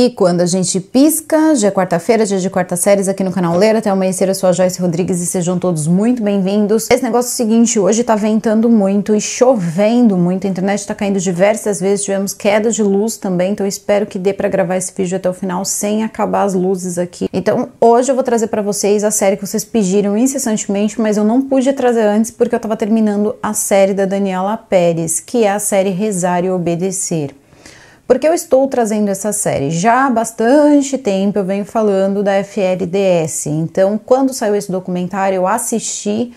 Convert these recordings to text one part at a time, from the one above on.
E quando a gente pisca, já é quarta-feira, dia de quarta séries aqui no canal Ler até amanhecer, eu sou a Joyce Rodrigues e sejam todos muito bem-vindos. Esse negócio é o seguinte, hoje tá ventando muito e chovendo muito, a internet tá caindo diversas vezes, tivemos queda de luz também, então espero que dê para gravar esse vídeo até o final sem acabar as luzes aqui. Então hoje eu vou trazer para vocês a série que vocês pediram incessantemente, mas eu não pude trazer antes porque eu tava terminando a série da Daniela Pérez, que é a série Rezar e Obedecer. Porque eu estou trazendo essa série já há bastante tempo, eu venho falando da FLDS. Então, quando saiu esse documentário, eu assisti,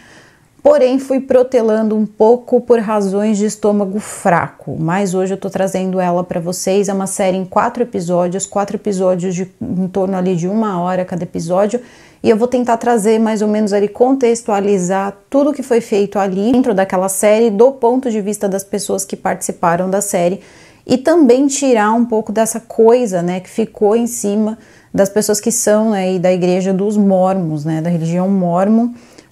porém fui protelando um pouco por razões de estômago fraco. Mas hoje eu estou trazendo ela para vocês. É uma série em quatro episódios, quatro episódios de em torno ali de uma hora cada episódio e eu vou tentar trazer mais ou menos ali contextualizar tudo que foi feito ali dentro daquela série do ponto de vista das pessoas que participaram da série e também tirar um pouco dessa coisa, né, que ficou em cima das pessoas que são né, da igreja dos mormons, né, da religião mormon,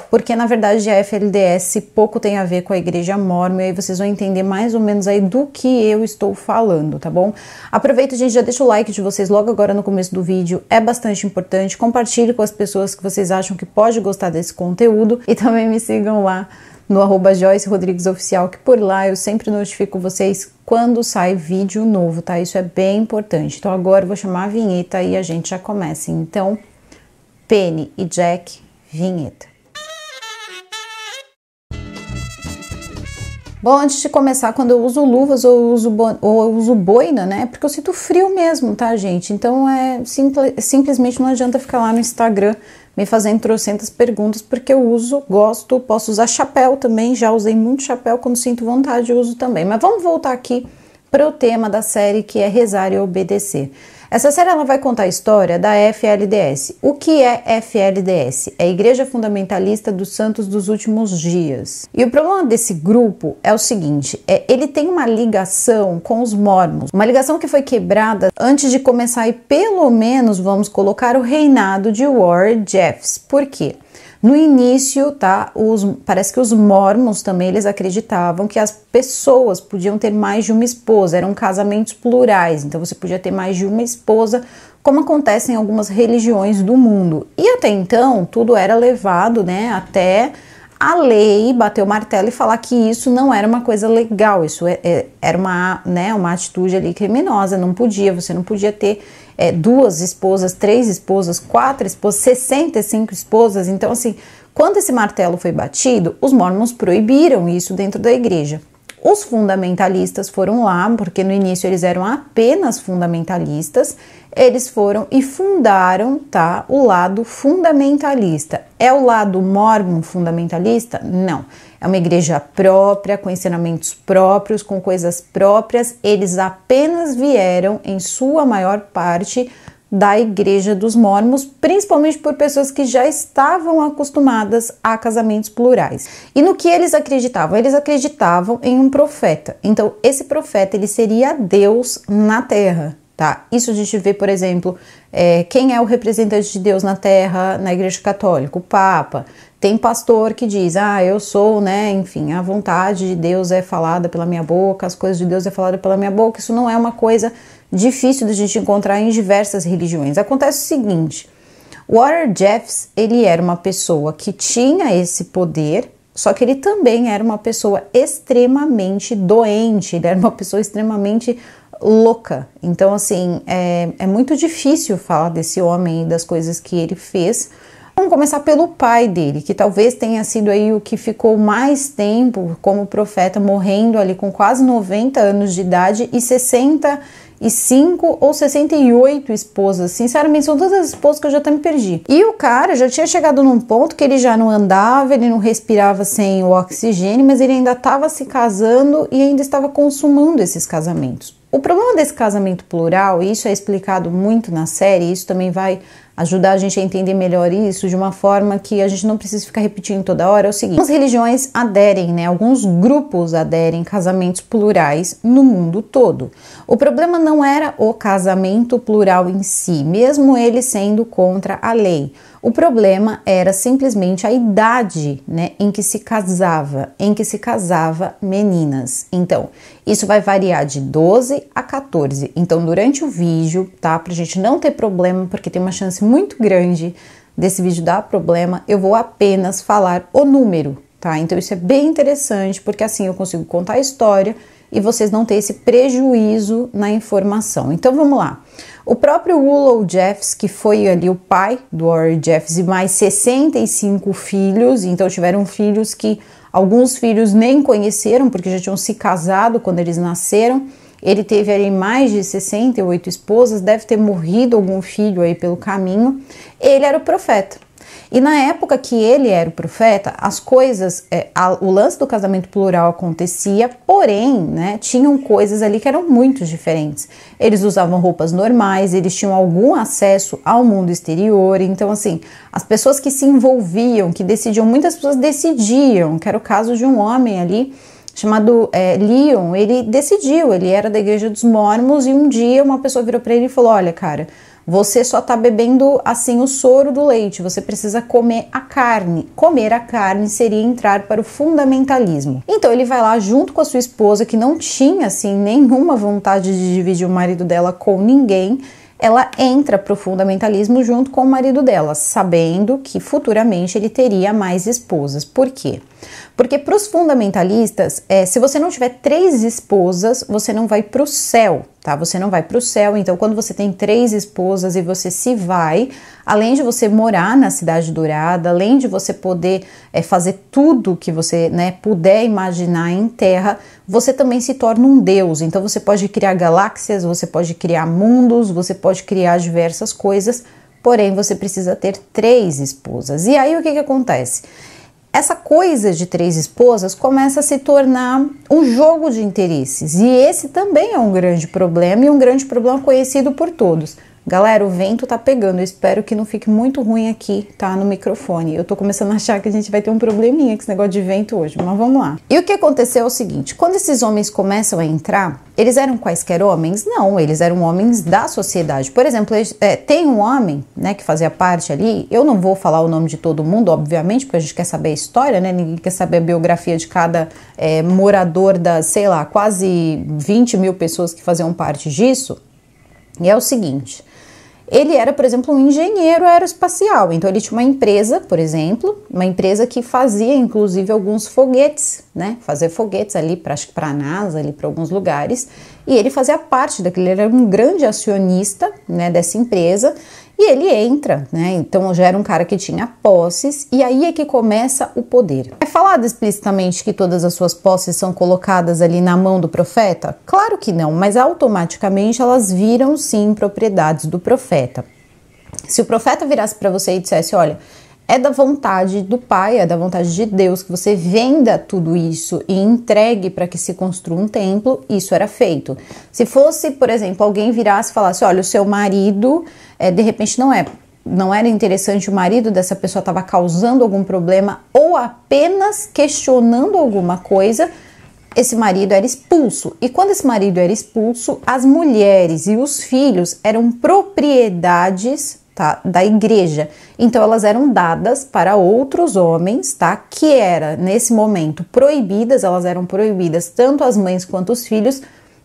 porque na verdade a FLDS pouco tem a ver com a igreja mormon, e aí vocês vão entender mais ou menos aí do que eu estou falando, tá bom? Aproveita, gente, já deixa o like de vocês logo agora no começo do vídeo, é bastante importante, compartilhe com as pessoas que vocês acham que pode gostar desse conteúdo e também me sigam lá no arroba Joyce Rodrigues Oficial, que por lá eu sempre notifico vocês quando sai vídeo novo, tá? Isso é bem importante. Então agora eu vou chamar a vinheta e a gente já começa. Então, Penny e Jack, vinheta. Bom, antes de começar, quando eu uso luvas ou uso, ou uso boina, né? Porque eu sinto frio mesmo, tá, gente? Então é simple... simplesmente não adianta ficar lá no Instagram me fazendo trocentas perguntas, porque eu uso, gosto, posso usar chapéu também, já usei muito chapéu, quando sinto vontade uso também. Mas vamos voltar aqui para o tema da série que é rezar e obedecer. Essa série ela vai contar a história da FLDS. O que é FLDS? É a Igreja Fundamentalista dos Santos dos Últimos Dias. E o problema desse grupo é o seguinte: é, ele tem uma ligação com os mormons, uma ligação que foi quebrada antes de começar e pelo menos vamos colocar o reinado de Warren Jeffs. Por quê? No início, tá, os, parece que os mormons também eles acreditavam que as pessoas podiam ter mais de uma esposa, eram casamentos plurais, então você podia ter mais de uma esposa, como acontece em algumas religiões do mundo. E até então, tudo era levado, né, até a lei bater o martelo e falar que isso não era uma coisa legal, isso é, é, era uma, né, uma atitude ali criminosa, não podia, você não podia ter é, duas esposas, três esposas, quatro esposas, 65 esposas. Então, assim, quando esse martelo foi batido, os mormons proibiram isso dentro da igreja. Os fundamentalistas foram lá, porque no início eles eram apenas fundamentalistas, eles foram e fundaram, tá, o lado fundamentalista. É o lado mormon fundamentalista? Não. É uma igreja própria, com ensinamentos próprios, com coisas próprias. Eles apenas vieram, em sua maior parte, da Igreja dos Mormos, principalmente por pessoas que já estavam acostumadas a casamentos plurais. E no que eles acreditavam? Eles acreditavam em um profeta. Então, esse profeta ele seria Deus na Terra. Tá? Isso a gente vê, por exemplo, é, quem é o representante de Deus na Terra na Igreja Católica? O Papa. Tem pastor que diz, ah, eu sou, né, enfim, a vontade de Deus é falada pela minha boca, as coisas de Deus é falada pela minha boca. Isso não é uma coisa difícil de a gente encontrar em diversas religiões. Acontece o seguinte, Water Jeffs, ele era uma pessoa que tinha esse poder, só que ele também era uma pessoa extremamente doente, ele era uma pessoa extremamente louca. Então, assim, é, é muito difícil falar desse homem e das coisas que ele fez, Vamos começar pelo pai dele, que talvez tenha sido aí o que ficou mais tempo como profeta, morrendo ali com quase 90 anos de idade e 65 ou 68 esposas. Sinceramente, são todas as esposas que eu já até me perdi. E o cara já tinha chegado num ponto que ele já não andava, ele não respirava sem o oxigênio, mas ele ainda estava se casando e ainda estava consumando esses casamentos. O problema desse casamento plural, e isso é explicado muito na série, isso também vai ajudar a gente a entender melhor isso de uma forma que a gente não precisa ficar repetindo toda hora é o seguinte: as religiões aderem, né? Alguns grupos aderem casamentos plurais no mundo todo. O problema não era o casamento plural em si, mesmo ele sendo contra a lei. O problema era simplesmente a idade né, em que se casava, em que se casava meninas. Então, isso vai variar de 12 a 14. Então, durante o vídeo, tá? Pra gente não ter problema, porque tem uma chance muito grande desse vídeo dar problema, eu vou apenas falar o número, tá? Então, isso é bem interessante, porque assim eu consigo contar a história e vocês não têm esse prejuízo na informação. Então, vamos lá. O próprio Willow Jeffs, que foi ali o pai do Warren Jeffs e mais 65 filhos, então tiveram filhos que alguns filhos nem conheceram porque já tinham se casado quando eles nasceram. Ele teve ali mais de 68 esposas, deve ter morrido algum filho aí pelo caminho. Ele era o profeta. E na época que ele era o profeta, as coisas, é, a, o lance do casamento plural acontecia, porém, né, tinham coisas ali que eram muito diferentes. Eles usavam roupas normais, eles tinham algum acesso ao mundo exterior, então assim, as pessoas que se envolviam, que decidiam, muitas pessoas decidiam, que era o caso de um homem ali chamado é, Leon, ele decidiu, ele era da igreja dos mormons e um dia uma pessoa virou para ele e falou: "Olha, cara, você só está bebendo assim o soro do leite, você precisa comer a carne. Comer a carne seria entrar para o fundamentalismo. Então ele vai lá junto com a sua esposa, que não tinha assim nenhuma vontade de dividir o marido dela com ninguém ela entra para o fundamentalismo junto com o marido dela, sabendo que futuramente ele teria mais esposas. Por quê? Porque para os fundamentalistas, é, se você não tiver três esposas, você não vai para o céu tá? Você não vai para o céu. Então, quando você tem três esposas e você se vai, além de você morar na cidade dourada, além de você poder é, fazer tudo que você né, puder imaginar em terra, você também se torna um deus. Então, você pode criar galáxias, você pode criar mundos, você pode criar diversas coisas. Porém, você precisa ter três esposas. E aí o que, que acontece? essa coisa de três esposas começa a se tornar um jogo de interesses. E esse também é um grande problema e um grande problema conhecido por todos. Galera, o vento tá pegando, eu espero que não fique muito ruim aqui, tá? No microfone. Eu tô começando a achar que a gente vai ter um probleminha com esse negócio de vento hoje, mas vamos lá. E o que aconteceu é o seguinte: quando esses homens começam a entrar, eles eram quaisquer homens? Não, eles eram homens da sociedade. Por exemplo, é, tem um homem, né, que fazia parte ali, eu não vou falar o nome de todo mundo, obviamente, porque a gente quer saber a história, né? Ninguém quer saber a biografia de cada é, morador das, sei lá, quase 20 mil pessoas que faziam parte disso. E é o seguinte: ele era, por exemplo, um engenheiro aeroespacial, então ele tinha uma empresa, por exemplo, uma empresa que fazia inclusive alguns foguetes, né? Fazer foguetes ali para a NASA, ali para alguns lugares, e ele fazia parte daquele, ele era um grande acionista, né, dessa empresa, e ele entra, né? Então já era um cara que tinha posses, e aí é que começa o poder. É falado explicitamente que todas as suas posses são colocadas ali na mão do profeta? Claro que não, mas automaticamente elas viram sim propriedades do profeta. Se o profeta virasse para você e dissesse: Olha, é da vontade do Pai, é da vontade de Deus que você venda tudo isso e entregue para que se construa um templo, isso era feito. Se fosse, por exemplo, alguém virasse e falasse: olha, o seu marido, é, de repente não é. Não era interessante o marido dessa pessoa estava causando algum problema ou apenas questionando alguma coisa, esse marido era expulso. E quando esse marido era expulso, as mulheres e os filhos eram propriedades tá? Da igreja. Então elas eram dadas para outros homens, tá? Que era nesse momento proibidas, elas eram proibidas tanto as mães quanto os filhos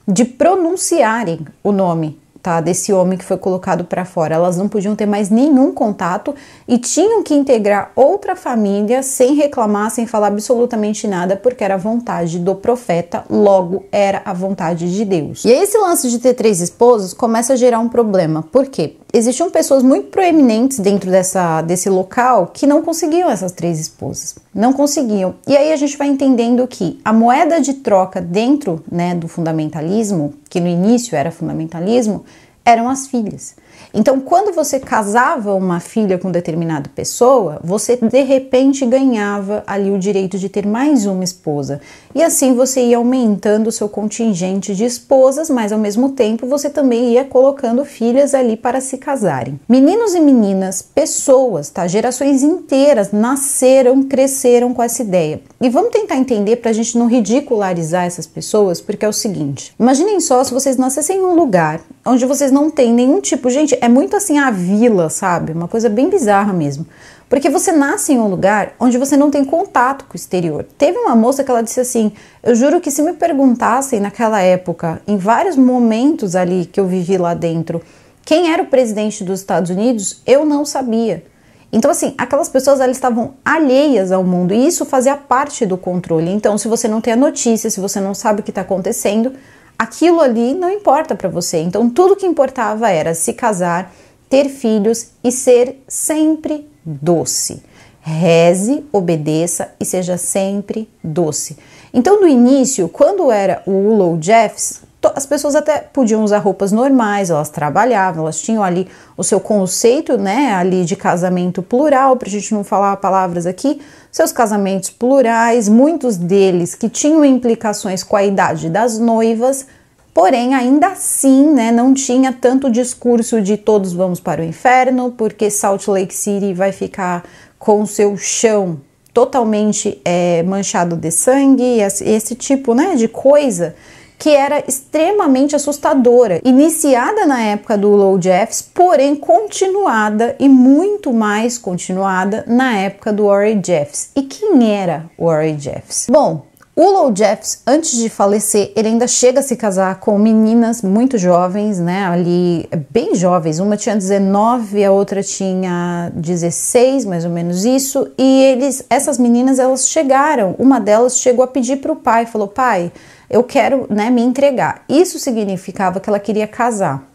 de pronunciarem o nome tá? Desse homem que foi colocado para fora. Elas não podiam ter mais nenhum contato e tinham que integrar outra família sem reclamar, sem falar absolutamente nada, porque era a vontade do profeta, logo era a vontade de Deus. E esse lance de ter três esposas começa a gerar um problema. Por quê? Existiam pessoas muito proeminentes dentro dessa, desse local que não conseguiam essas três esposas. Não conseguiam. E aí a gente vai entendendo que a moeda de troca dentro né, do fundamentalismo, que no início era fundamentalismo, eram as filhas. Então, quando você casava uma filha com determinada pessoa, você de repente ganhava ali o direito de ter mais uma esposa. E assim você ia aumentando o seu contingente de esposas, mas ao mesmo tempo você também ia colocando filhas ali para se casarem. Meninos e meninas, pessoas, tá? Gerações inteiras nasceram, cresceram com essa ideia. E vamos tentar entender para a gente não ridicularizar essas pessoas, porque é o seguinte: imaginem só se vocês nascessem em um lugar onde vocês não têm nenhum tipo. Gente, é muito assim a vila, sabe? Uma coisa bem bizarra mesmo. Porque você nasce em um lugar onde você não tem contato com o exterior. Teve uma moça que ela disse assim: Eu juro que se me perguntassem naquela época, em vários momentos ali que eu vivi lá dentro, quem era o presidente dos Estados Unidos, eu não sabia. Então, assim, aquelas pessoas elas estavam alheias ao mundo e isso fazia parte do controle. Então, se você não tem a notícia, se você não sabe o que está acontecendo, aquilo ali não importa para você. Então, tudo que importava era se casar, ter filhos e ser sempre doce. Reze, obedeça e seja sempre doce. Então, no início, quando era o Willow Jeffs, as pessoas até podiam usar roupas normais, elas trabalhavam, elas tinham ali o seu conceito, né, ali de casamento plural, para a gente não falar palavras aqui, seus casamentos plurais, muitos deles que tinham implicações com a idade das noivas, porém ainda assim, né, não tinha tanto discurso de todos vamos para o inferno, porque Salt Lake City vai ficar com o seu chão totalmente é, manchado de sangue, esse, esse tipo, né, de coisa que era extremamente assustadora, iniciada na época do Low Jeffs, porém continuada e muito mais continuada na época do Warren Jeffs. E quem era Warren Jeffs? Bom, o Low Jeffs, antes de falecer, ele ainda chega a se casar com meninas muito jovens, né? Ali, bem jovens. Uma tinha 19, a outra tinha 16, mais ou menos isso. E eles, essas meninas, elas chegaram. Uma delas chegou a pedir para o pai, falou: "Pai, eu quero né, me entregar. Isso significava que ela queria casar.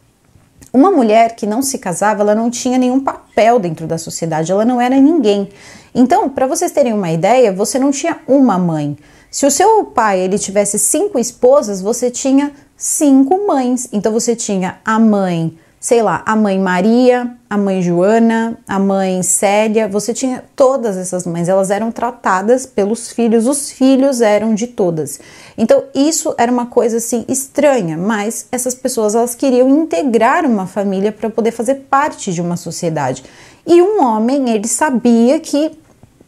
Uma mulher que não se casava, ela não tinha nenhum papel dentro da sociedade, ela não era ninguém. Então, para vocês terem uma ideia, você não tinha uma mãe. Se o seu pai ele tivesse cinco esposas, você tinha cinco mães. Então você tinha a mãe sei lá, a mãe Maria, a mãe Joana, a mãe Célia, você tinha todas essas mães, elas eram tratadas pelos filhos, os filhos eram de todas. Então isso era uma coisa assim estranha, mas essas pessoas elas queriam integrar uma família para poder fazer parte de uma sociedade. E um homem, ele sabia que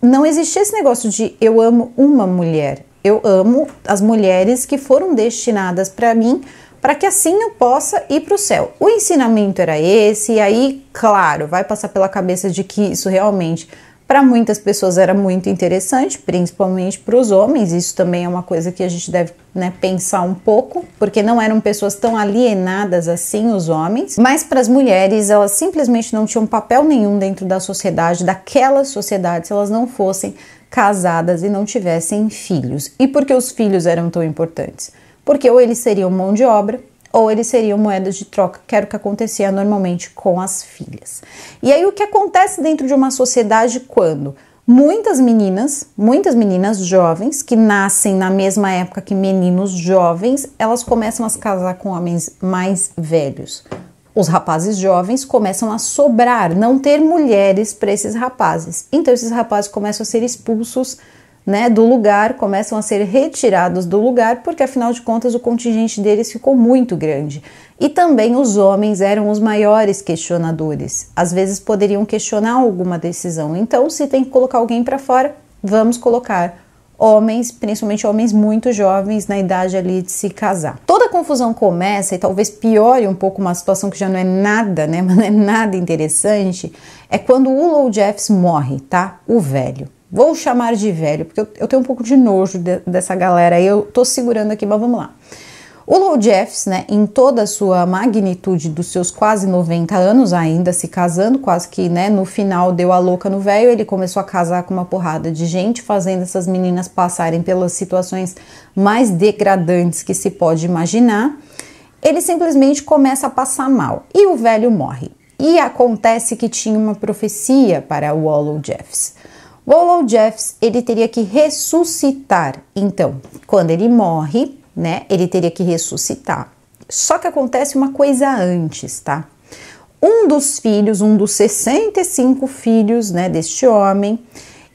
não existia esse negócio de eu amo uma mulher. Eu amo as mulheres que foram destinadas para mim para que assim eu possa ir para o céu. O ensinamento era esse, e aí, claro, vai passar pela cabeça de que isso realmente para muitas pessoas era muito interessante, principalmente para os homens. Isso também é uma coisa que a gente deve né, pensar um pouco, porque não eram pessoas tão alienadas assim os homens. Mas para as mulheres, elas simplesmente não tinham papel nenhum dentro da sociedade, daquela sociedade, se elas não fossem casadas e não tivessem filhos. E por que os filhos eram tão importantes? porque ou eles seriam mão de obra ou eles seriam moedas de troca, que era o que acontecia normalmente com as filhas. E aí o que acontece dentro de uma sociedade quando muitas meninas, muitas meninas jovens que nascem na mesma época que meninos jovens, elas começam a se casar com homens mais velhos. Os rapazes jovens começam a sobrar, não ter mulheres para esses rapazes. Então esses rapazes começam a ser expulsos né, do lugar, começam a ser retirados do lugar, porque afinal de contas o contingente deles ficou muito grande. E também os homens eram os maiores questionadores. Às vezes poderiam questionar alguma decisão. Então, se tem que colocar alguém para fora, vamos colocar homens, principalmente homens muito jovens, na idade ali de se casar. Toda a confusão começa e talvez piore um pouco uma situação que já não é nada, né, mas não é nada interessante, é quando o Low Jeffs morre, tá? O velho. Vou chamar de velho, porque eu, eu tenho um pouco de nojo de, dessa galera aí, eu tô segurando aqui, mas vamos lá. O Lou Jeffs, né, em toda a sua magnitude dos seus quase 90 anos, ainda se casando, quase que, né, no final deu a louca no velho, ele começou a casar com uma porrada de gente, fazendo essas meninas passarem pelas situações mais degradantes que se pode imaginar. Ele simplesmente começa a passar mal e o velho morre. E acontece que tinha uma profecia para o Wallow Jeffs. Rollo Jeffs, ele teria que ressuscitar. Então, quando ele morre, né, ele teria que ressuscitar. Só que acontece uma coisa antes, tá? Um dos filhos, um dos 65 filhos, né, deste homem,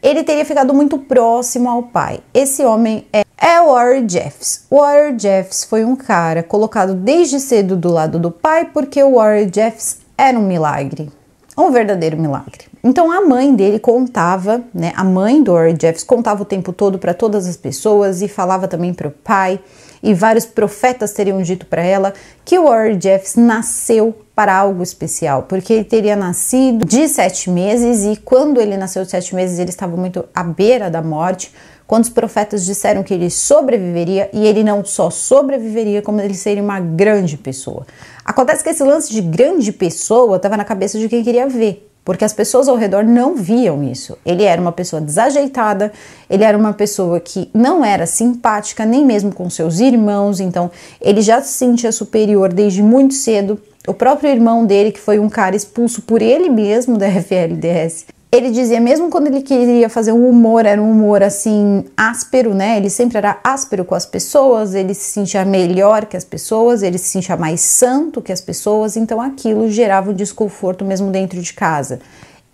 ele teria ficado muito próximo ao pai. Esse homem é, é Warren Jeffs. Warren Jeffs foi um cara colocado desde cedo do lado do pai porque o Warren Jeffs era um milagre, um verdadeiro milagre. Então a mãe dele contava, né? A mãe do Ori Jeffs contava o tempo todo para todas as pessoas e falava também para o pai. E vários profetas teriam dito para ela que o Ori Jeffs nasceu para algo especial, porque ele teria nascido de sete meses e quando ele nasceu de sete meses ele estava muito à beira da morte. Quando os profetas disseram que ele sobreviveria e ele não só sobreviveria, como ele seria uma grande pessoa. Acontece que esse lance de grande pessoa estava na cabeça de quem queria ver, porque as pessoas ao redor não viam isso. Ele era uma pessoa desajeitada, ele era uma pessoa que não era simpática nem mesmo com seus irmãos, então ele já se sentia superior desde muito cedo. O próprio irmão dele, que foi um cara expulso por ele mesmo da FLDS, Ele dizia, mesmo quando ele queria fazer um humor, era um humor assim áspero, né? Ele sempre era áspero com as pessoas, ele se sentia melhor que as pessoas, ele se sentia mais santo que as pessoas, então aquilo gerava um desconforto mesmo dentro de casa.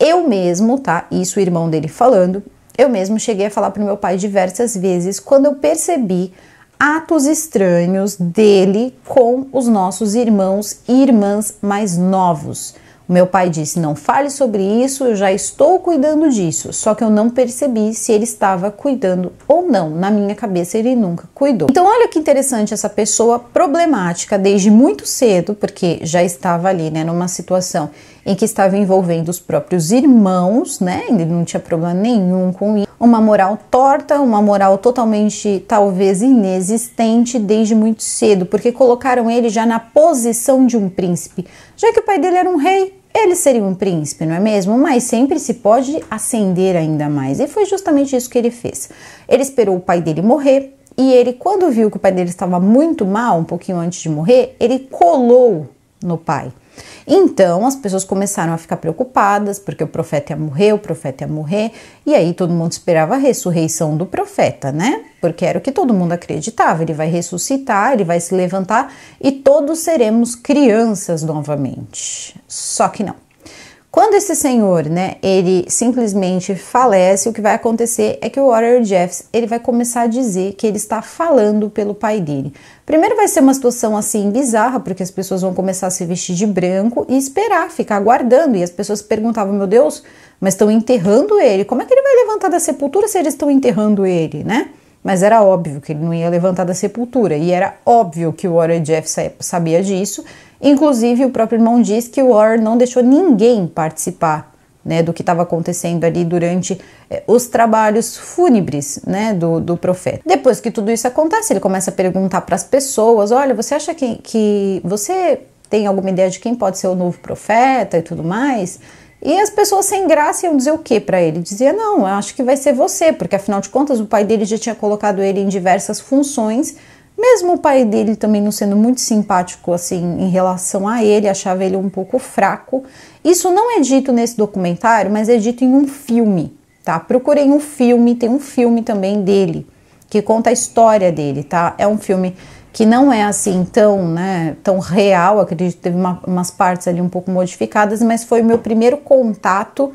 Eu mesmo, tá? Isso o irmão dele falando, eu mesmo cheguei a falar pro meu pai diversas vezes quando eu percebi atos estranhos dele com os nossos irmãos e irmãs mais novos. Meu pai disse: Não fale sobre isso, eu já estou cuidando disso. Só que eu não percebi se ele estava cuidando ou não. Na minha cabeça, ele nunca cuidou. Então, olha que interessante essa pessoa problemática desde muito cedo, porque já estava ali, né, numa situação em que estava envolvendo os próprios irmãos, né? Ele não tinha problema nenhum com uma moral torta, uma moral totalmente talvez inexistente desde muito cedo, porque colocaram ele já na posição de um príncipe. Já que o pai dele era um rei, ele seria um príncipe, não é mesmo? Mas sempre se pode ascender ainda mais. E foi justamente isso que ele fez. Ele esperou o pai dele morrer e ele, quando viu que o pai dele estava muito mal, um pouquinho antes de morrer, ele colou no pai. Então as pessoas começaram a ficar preocupadas, porque o profeta ia morrer, o profeta ia morrer, e aí todo mundo esperava a ressurreição do profeta, né? Porque era o que todo mundo acreditava: ele vai ressuscitar, ele vai se levantar e todos seremos crianças novamente. Só que não. Quando esse senhor, né, ele simplesmente falece, o que vai acontecer é que o Warrior Jeffs, ele vai começar a dizer que ele está falando pelo pai dele. Primeiro vai ser uma situação assim bizarra, porque as pessoas vão começar a se vestir de branco e esperar, ficar aguardando, e as pessoas perguntavam: "Meu Deus, mas estão enterrando ele? Como é que ele vai levantar da sepultura se eles estão enterrando ele, né?" Mas era óbvio que ele não ia levantar da sepultura, e era óbvio que o Warrior Jeffs sabia disso Inclusive, o próprio irmão diz que o Warren não deixou ninguém participar né, do que estava acontecendo ali durante eh, os trabalhos fúnebres né, do, do, profeta. Depois que tudo isso acontece, ele começa a perguntar para as pessoas: olha, você acha que, que você tem alguma ideia de quem pode ser o novo profeta e tudo mais? E as pessoas sem graça iam dizer o que para ele? Dizia: não, eu acho que vai ser você, porque afinal de contas o pai dele já tinha colocado ele em diversas funções mesmo o pai dele também não sendo muito simpático assim em relação a ele, achava ele um pouco fraco. Isso não é dito nesse documentário, mas é dito em um filme, tá? Procurei um filme, tem um filme também dele que conta a história dele, tá? É um filme que não é assim tão, né, tão real, acredito que teve uma, umas partes ali um pouco modificadas, mas foi o meu primeiro contato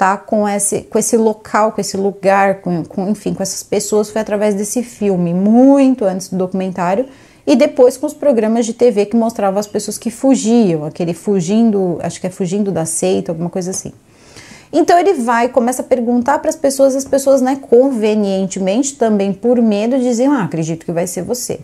tá? Com esse, com esse local, com esse lugar, com, com, enfim, com essas pessoas foi através desse filme, muito antes do documentário. E depois com os programas de TV que mostravam as pessoas que fugiam, aquele fugindo, acho que é fugindo da seita, alguma coisa assim. Então ele vai, começa a perguntar para as pessoas, as pessoas, né, convenientemente também por medo, dizem: Ah, acredito que vai ser você.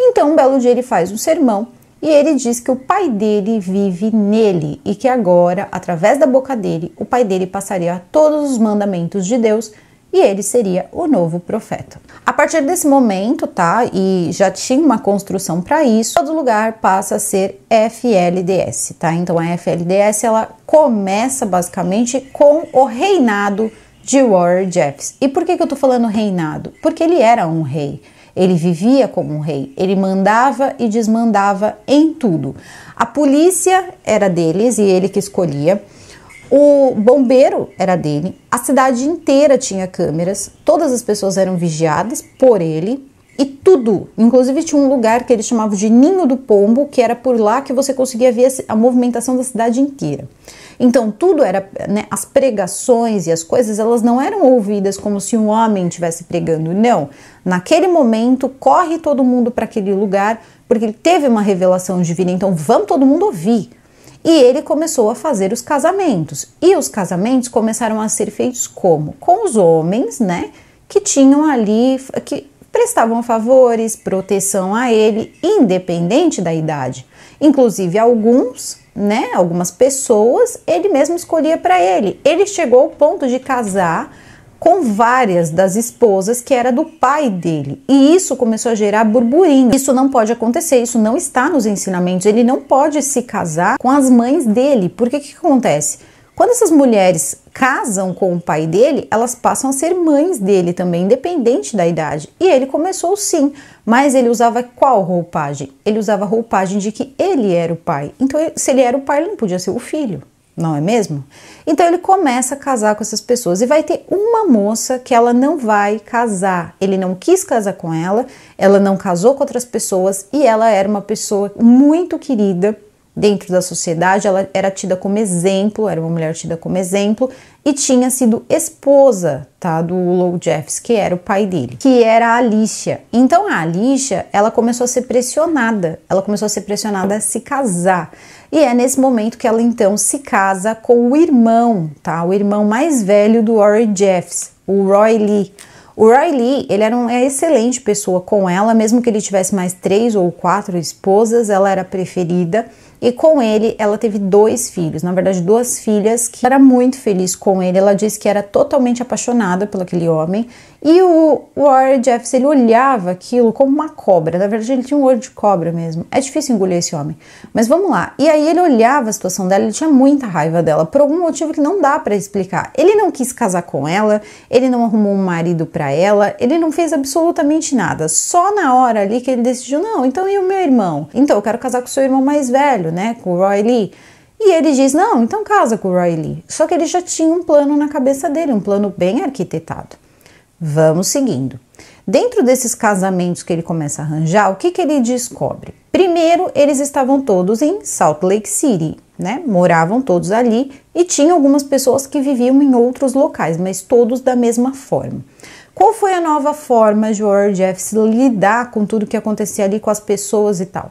Então, um belo dia ele faz um sermão e ele diz que o pai dele vive nele e que agora, através da boca dele, o pai dele passaria todos os mandamentos de Deus e ele seria o novo profeta. A partir desse momento, tá? E já tinha uma construção para isso. Todo lugar passa a ser FLDS, tá? Então a FLDS ela começa basicamente com o reinado de Warren Jeffs. E por que, que eu tô falando reinado? Porque ele era um rei. Ele vivia como um rei, ele mandava e desmandava em tudo. A polícia era deles e ele que escolhia. O bombeiro era dele, a cidade inteira tinha câmeras, todas as pessoas eram vigiadas por ele e tudo. Inclusive tinha um lugar que ele chamava de Ninho do Pombo, que era por lá que você conseguia ver a movimentação da cidade inteira. Então tudo era, né, as pregações e as coisas, elas não eram ouvidas como se um homem estivesse pregando, não. Naquele momento corre todo mundo para aquele lugar porque ele teve uma revelação divina, então vamos todo mundo ouvir. E ele começou a fazer os casamentos. E os casamentos começaram a ser feitos como? Com os homens, né, que tinham ali que prestavam favores, proteção a ele, independente da idade. Inclusive alguns né, algumas pessoas, ele mesmo escolhia para ele. Ele chegou ao ponto de casar com várias das esposas que era do pai dele. E isso começou a gerar burburinho. Isso não pode acontecer, isso não está nos ensinamentos. Ele não pode se casar com as mães dele. Por que que acontece? Quando essas mulheres casam com o pai dele, elas passam a ser mães dele também, independente da idade. E ele começou sim, mas ele usava qual roupagem? Ele usava a roupagem de que ele era o pai. Então, se ele era o pai, ele não podia ser o filho, não é mesmo? Então, ele começa a casar com essas pessoas e vai ter uma moça que ela não vai casar. Ele não quis casar com ela, ela não casou com outras pessoas e ela era uma pessoa muito querida dentro da sociedade, ela era tida como exemplo, era uma mulher tida como exemplo e tinha sido esposa, tá, do Low Jeffs, que era o pai dele, que era a Alicia. Então a Alicia, ela começou a ser pressionada, ela começou a ser pressionada a se casar. E é nesse momento que ela então se casa com o irmão, tá, o irmão mais velho do Rory Jeffs, o Roy Lee. O Roy Lee, ele era uma é excelente pessoa com ela, mesmo que ele tivesse mais três ou quatro esposas, ela era preferida. E com ele, ela teve dois filhos, na verdade, duas filhas que era muito feliz com ele. Ela disse que era totalmente apaixonada por aquele homem e o Warren Jeffs, ele olhava aquilo como uma cobra. Na verdade, ele tinha um olho de cobra mesmo. É difícil engolir esse homem. Mas vamos lá. E aí ele olhava a situação dela, ele tinha muita raiva dela, por algum motivo que não dá para explicar. Ele não quis casar com ela, ele não arrumou um marido para ela, ele não fez absolutamente nada. Só na hora ali que ele decidiu, não, então e o meu irmão? Então, eu quero casar com o seu irmão mais velho, né, com o Roy Lee. E ele diz: Não, então casa com o Roy Lee. Só que ele já tinha um plano na cabeça dele, um plano bem arquitetado. Vamos seguindo. Dentro desses casamentos que ele começa a arranjar, o que, que ele descobre? Primeiro, eles estavam todos em Salt Lake City, né? Moravam todos ali e tinha algumas pessoas que viviam em outros locais, mas todos da mesma forma. Qual foi a nova forma George F. lidar com tudo que acontecia ali com as pessoas e tal?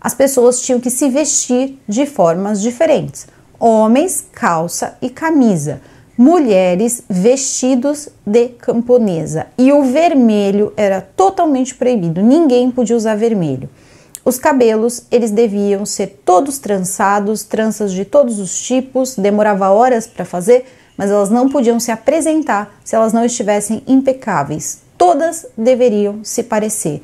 As pessoas tinham que se vestir de formas diferentes. Homens, calça e camisa mulheres vestidos de camponesa. E o vermelho era totalmente proibido, ninguém podia usar vermelho. Os cabelos, eles deviam ser todos trançados, tranças de todos os tipos, demorava horas para fazer, mas elas não podiam se apresentar se elas não estivessem impecáveis. Todas deveriam se parecer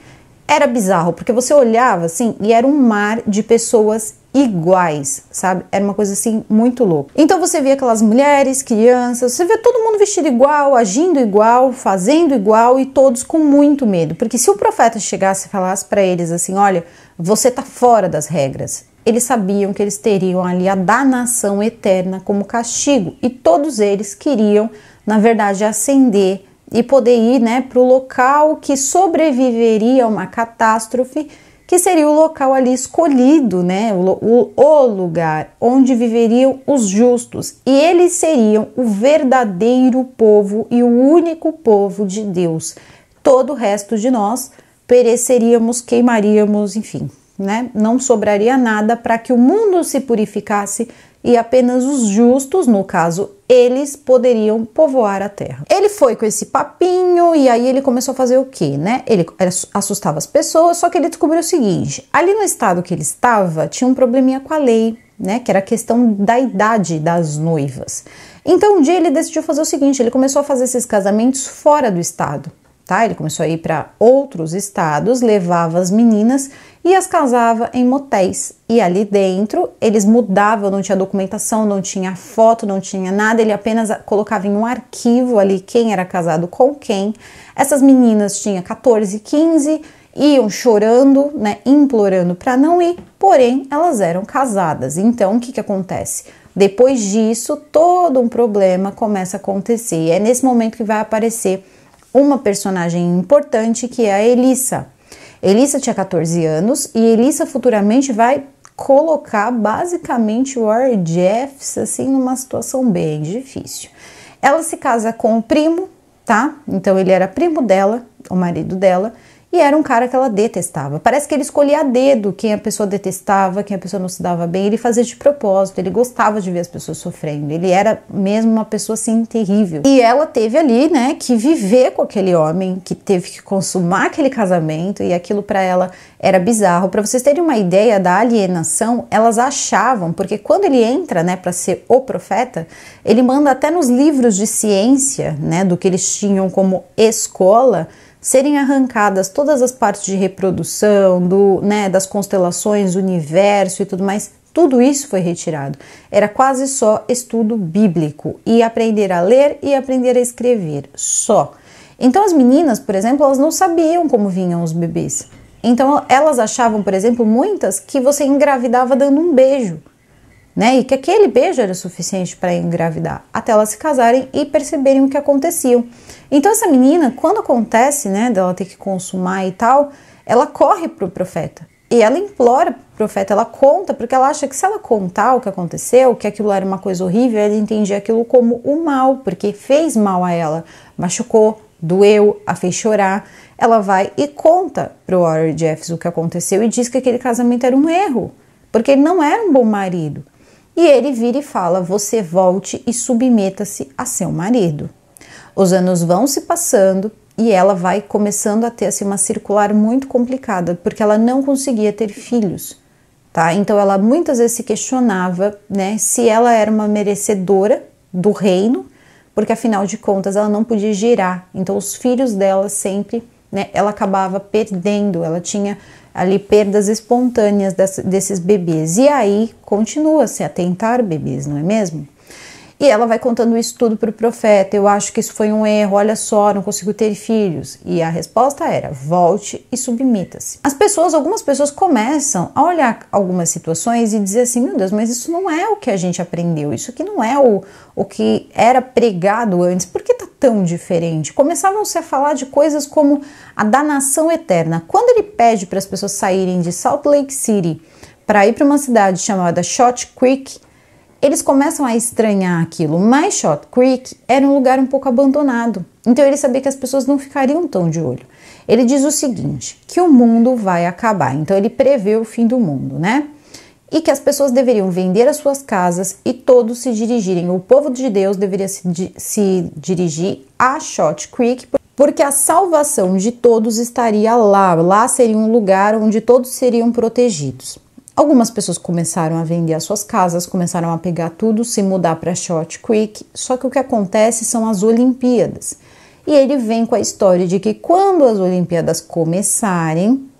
era bizarro, porque você olhava assim e era um mar de pessoas iguais, sabe? Era uma coisa assim muito louca. Então você via aquelas mulheres, crianças, você via todo mundo vestido igual, agindo igual, fazendo igual e todos com muito medo, porque se o profeta chegasse e falasse para eles assim, olha, você tá fora das regras, eles sabiam que eles teriam ali a danação eterna como castigo e todos eles queriam, na verdade, ascender e poder ir né, para o local que sobreviveria a uma catástrofe, que seria o local ali escolhido, né, o, o lugar onde viveriam os justos, e eles seriam o verdadeiro povo e o único povo de Deus. Todo o resto de nós pereceríamos, queimaríamos, enfim, né? Não sobraria nada para que o mundo se purificasse e apenas os justos, no caso eles poderiam povoar a terra. Ele foi com esse papinho e aí ele começou a fazer o que, né? Ele assustava as pessoas, só que ele descobriu o seguinte: ali no estado que ele estava tinha um probleminha com a lei, né? Que era a questão da idade das noivas. Então um dia ele decidiu fazer o seguinte: ele começou a fazer esses casamentos fora do estado. Tá? Ele começou a ir para outros estados, levava as meninas e as casava em motéis. E ali dentro eles mudavam, não tinha documentação, não tinha foto, não tinha nada, ele apenas colocava em um arquivo ali quem era casado com quem. Essas meninas tinham 14, 15, iam chorando, né, implorando para não ir, porém elas eram casadas. Então o que, que acontece? Depois disso, todo um problema começa a acontecer. E é nesse momento que vai aparecer uma personagem importante que é a Elissa Elissa tinha 14 anos e Elissa futuramente vai colocar basicamente o Warren Jeffs assim numa situação bem difícil. Ela se casa com o primo, tá? Então ele era primo dela, o marido dela, e era um cara que ela detestava. Parece que ele escolhia a dedo quem a pessoa detestava, quem a pessoa não se dava bem. Ele fazia de propósito, ele gostava de ver as pessoas sofrendo. Ele era mesmo uma pessoa assim terrível. E ela teve ali, né, que viver com aquele homem, que teve que consumar aquele casamento e aquilo para ela era bizarro. Para vocês terem uma ideia da alienação, elas achavam, porque quando ele entra, né, para ser o profeta, ele manda até nos livros de ciência, né, do que eles tinham como escola serem arrancadas todas as partes de reprodução, do, né, das constelações, universo e tudo mais, tudo isso foi retirado. Era quase só estudo bíblico e aprender a ler e aprender a escrever, só. Então as meninas, por exemplo, elas não sabiam como vinham os bebês. Então elas achavam, por exemplo, muitas que você engravidava dando um beijo né? E que aquele beijo era suficiente para engravidar, até elas se casarem e perceberem o que acontecia. Então essa menina, quando acontece, né, dela ter que consumar e tal, ela corre pro profeta. E ela implora pro profeta, ela conta, porque ela acha que se ela contar o que aconteceu, que aquilo era uma coisa horrível, ela entendia aquilo como o mal, porque fez mal a ela, machucou, doeu, a fez chorar. Ela vai e conta pro Warren Jeffs o que aconteceu e diz que aquele casamento era um erro, porque ele não era um bom marido. E ele vira e fala: Você volte e submeta-se a seu marido. Os anos vão se passando e ela vai começando a ter assim, uma circular muito complicada, porque ela não conseguia ter filhos. Tá? Então ela muitas vezes se questionava né, se ela era uma merecedora do reino, porque afinal de contas ela não podia gerar. Então os filhos dela sempre né, ela acabava perdendo, ela tinha ali perdas espontâneas desses bebês. E aí continua-se a tentar bebês, não é mesmo? E ela vai contando isso tudo para o profeta. Eu acho que isso foi um erro, olha só, não consigo ter filhos. E a resposta era: volte e submeta-se. As pessoas, algumas pessoas começam a olhar algumas situações e dizer assim: meu Deus, mas isso não é o que a gente aprendeu, isso aqui não é o, o que era pregado antes, por que está tão diferente? Começavam-se a falar de coisas como a danação eterna. Quando ele pede para as pessoas saírem de Salt Lake City para ir para uma cidade chamada Shot Creek, eles começam a estranhar aquilo, mas Shot Creek era um lugar um pouco abandonado, então ele sabia que as pessoas não ficariam tão de olho. Ele diz o seguinte: que o mundo vai acabar, então ele prevê o fim do mundo, né? E que as pessoas deveriam vender as suas casas e todos se dirigirem, o povo de Deus deveria se, di se dirigir a Shot Creek porque a salvação de todos estaria lá. Lá seria um lugar onde todos seriam protegidos. Algumas pessoas começaram a vender as suas casas, começaram a pegar tudo, se mudar para Short Creek. Só que o que acontece são as Olimpíadas. E ele vem com a história de que quando as Olimpíadas começarem,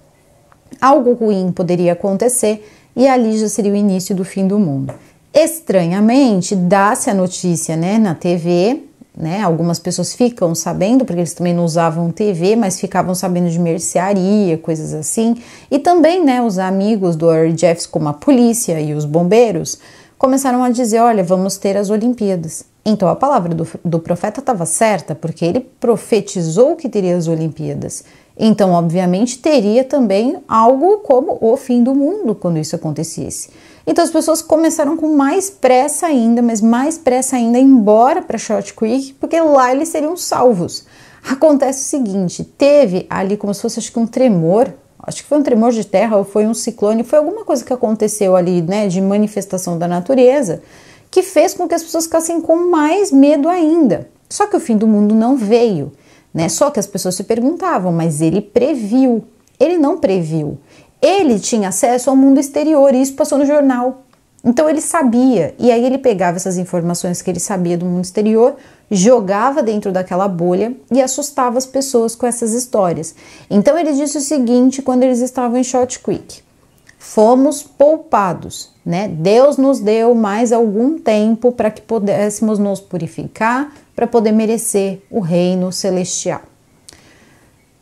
algo ruim poderia acontecer e ali já seria o início do fim do mundo. Estranhamente, dá-se a notícia né, na TV né? Algumas pessoas ficam sabendo, porque eles também não usavam TV, mas ficavam sabendo de mercearia, coisas assim. E também, né, os amigos do Harry Jeffs, como a polícia e os bombeiros, começaram a dizer: olha, vamos ter as Olimpíadas. Então a palavra do, do profeta estava certa, porque ele profetizou que teria as Olimpíadas. Então, obviamente, teria também algo como o fim do mundo quando isso acontecesse. Então as pessoas começaram com mais pressa ainda, mas mais pressa ainda embora para Short Creek, porque lá eles seriam salvos. Acontece o seguinte, teve ali como se fosse acho que um tremor, acho que foi um tremor de terra ou foi um ciclone, foi alguma coisa que aconteceu ali, né, de manifestação da natureza, que fez com que as pessoas ficassem com mais medo ainda. Só que o fim do mundo não veio, né? Só que as pessoas se perguntavam, mas ele previu. Ele não previu. Ele tinha acesso ao mundo exterior e isso passou no jornal. Então ele sabia, e aí ele pegava essas informações que ele sabia do mundo exterior, jogava dentro daquela bolha e assustava as pessoas com essas histórias. Então ele disse o seguinte quando eles estavam em Short quick: Fomos poupados, né? Deus nos deu mais algum tempo para que pudéssemos nos purificar, para poder merecer o reino celestial.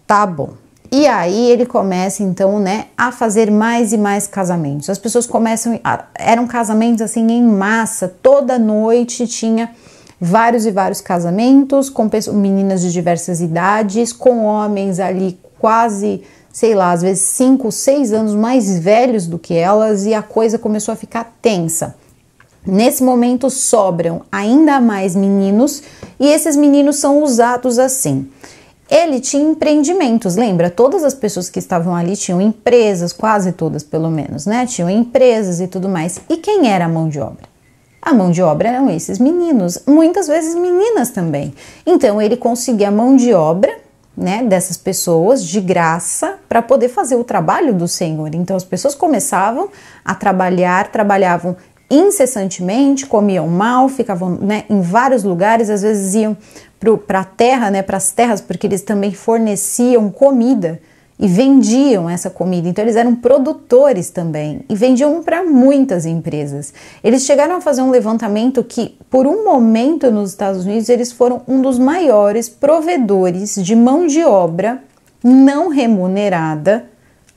Tá bom. E aí ele começa então, né, a fazer mais e mais casamentos. As pessoas começam, a, eram casamentos assim em massa, toda noite tinha vários e vários casamentos com pessoas, meninas de diversas idades, com homens ali quase, sei lá, às vezes 5, 6 anos mais velhos do que elas e a coisa começou a ficar tensa. Nesse momento sobram ainda mais meninos e esses meninos são usados assim ele tinha empreendimentos, lembra? Todas as pessoas que estavam ali tinham empresas, quase todas pelo menos, né? Tinham empresas e tudo mais. E quem era a mão de obra? A mão de obra eram esses meninos, muitas vezes meninas também. Então ele conseguia a mão de obra né, dessas pessoas de graça para poder fazer o trabalho do Senhor. Então as pessoas começavam a trabalhar, trabalhavam incessantemente, comiam mal, ficavam né, em vários lugares, às vezes iam para a terra, né, para as terras, porque eles também forneciam comida e vendiam essa comida. Então eles eram produtores também e vendiam para muitas empresas. Eles chegaram a fazer um levantamento que, por um momento nos Estados Unidos, eles foram um dos maiores provedores de mão de obra não remunerada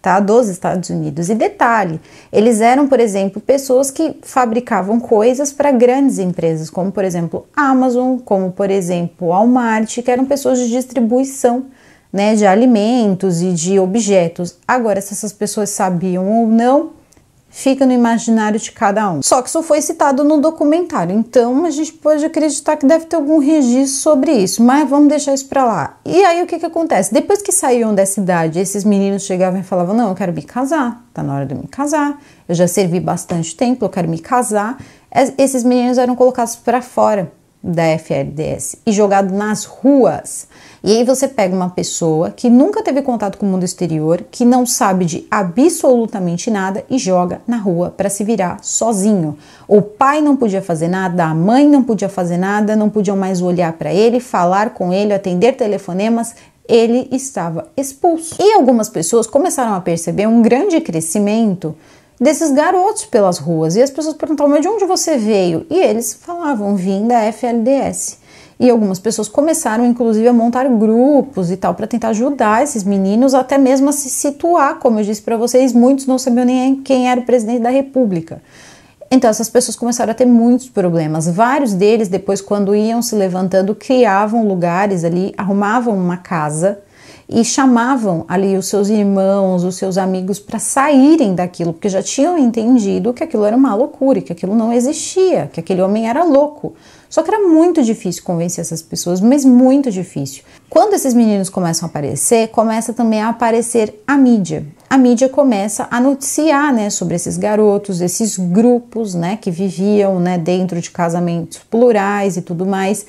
tá? Dos Estados Unidos. E detalhe, eles eram, por exemplo, pessoas que fabricavam coisas para grandes empresas, como por exemplo Amazon, como por exemplo Walmart, que eram pessoas de distribuição. Né, de alimentos e de objetos. Agora, se essas pessoas sabiam ou não, fica no imaginário de cada um. Só que isso foi citado no documentário, então a gente pode acreditar que deve ter algum registro sobre isso, mas vamos deixar isso para lá. E aí o que que acontece? Depois que saíam dessa idade, esses meninos chegavam e falavam: "Não, eu quero me casar, tá na hora de me casar. Eu já servi bastante tempo, eu quero me casar". Esses meninos eram colocados para fora da FLDS e jogado nas ruas. E aí você pega uma pessoa que nunca teve contato com o mundo exterior, que não sabe de absolutamente nada e joga na rua para se virar sozinho. O pai não podia fazer nada, a mãe não podia fazer nada, não podiam mais olhar para ele, falar com ele, atender telefonemas, ele estava expulso. E algumas pessoas começaram a perceber um grande crescimento desses garotos pelas ruas. E as pessoas perguntavam, mas de onde você veio? E eles falavam, vim da FLDS. E algumas pessoas começaram, inclusive, a montar grupos e tal, para tentar ajudar esses meninos até mesmo a se situar. Como eu disse para vocês, muitos não sabiam nem quem era o presidente da República. Então, essas pessoas começaram a ter muitos problemas. Vários deles, depois, quando iam se levantando, criavam lugares ali, arrumavam uma casa e chamavam ali os seus irmãos, os seus amigos para saírem daquilo, porque já tinham entendido que aquilo era uma loucura, que aquilo não existia, que aquele homem era louco. Só que era muito difícil convencer essas pessoas, mas muito difícil. Quando esses meninos começam a aparecer, começa também a aparecer a mídia. A mídia começa a noticiar, né, sobre esses garotos, esses grupos, né, que viviam, né, dentro de casamentos plurais e tudo mais.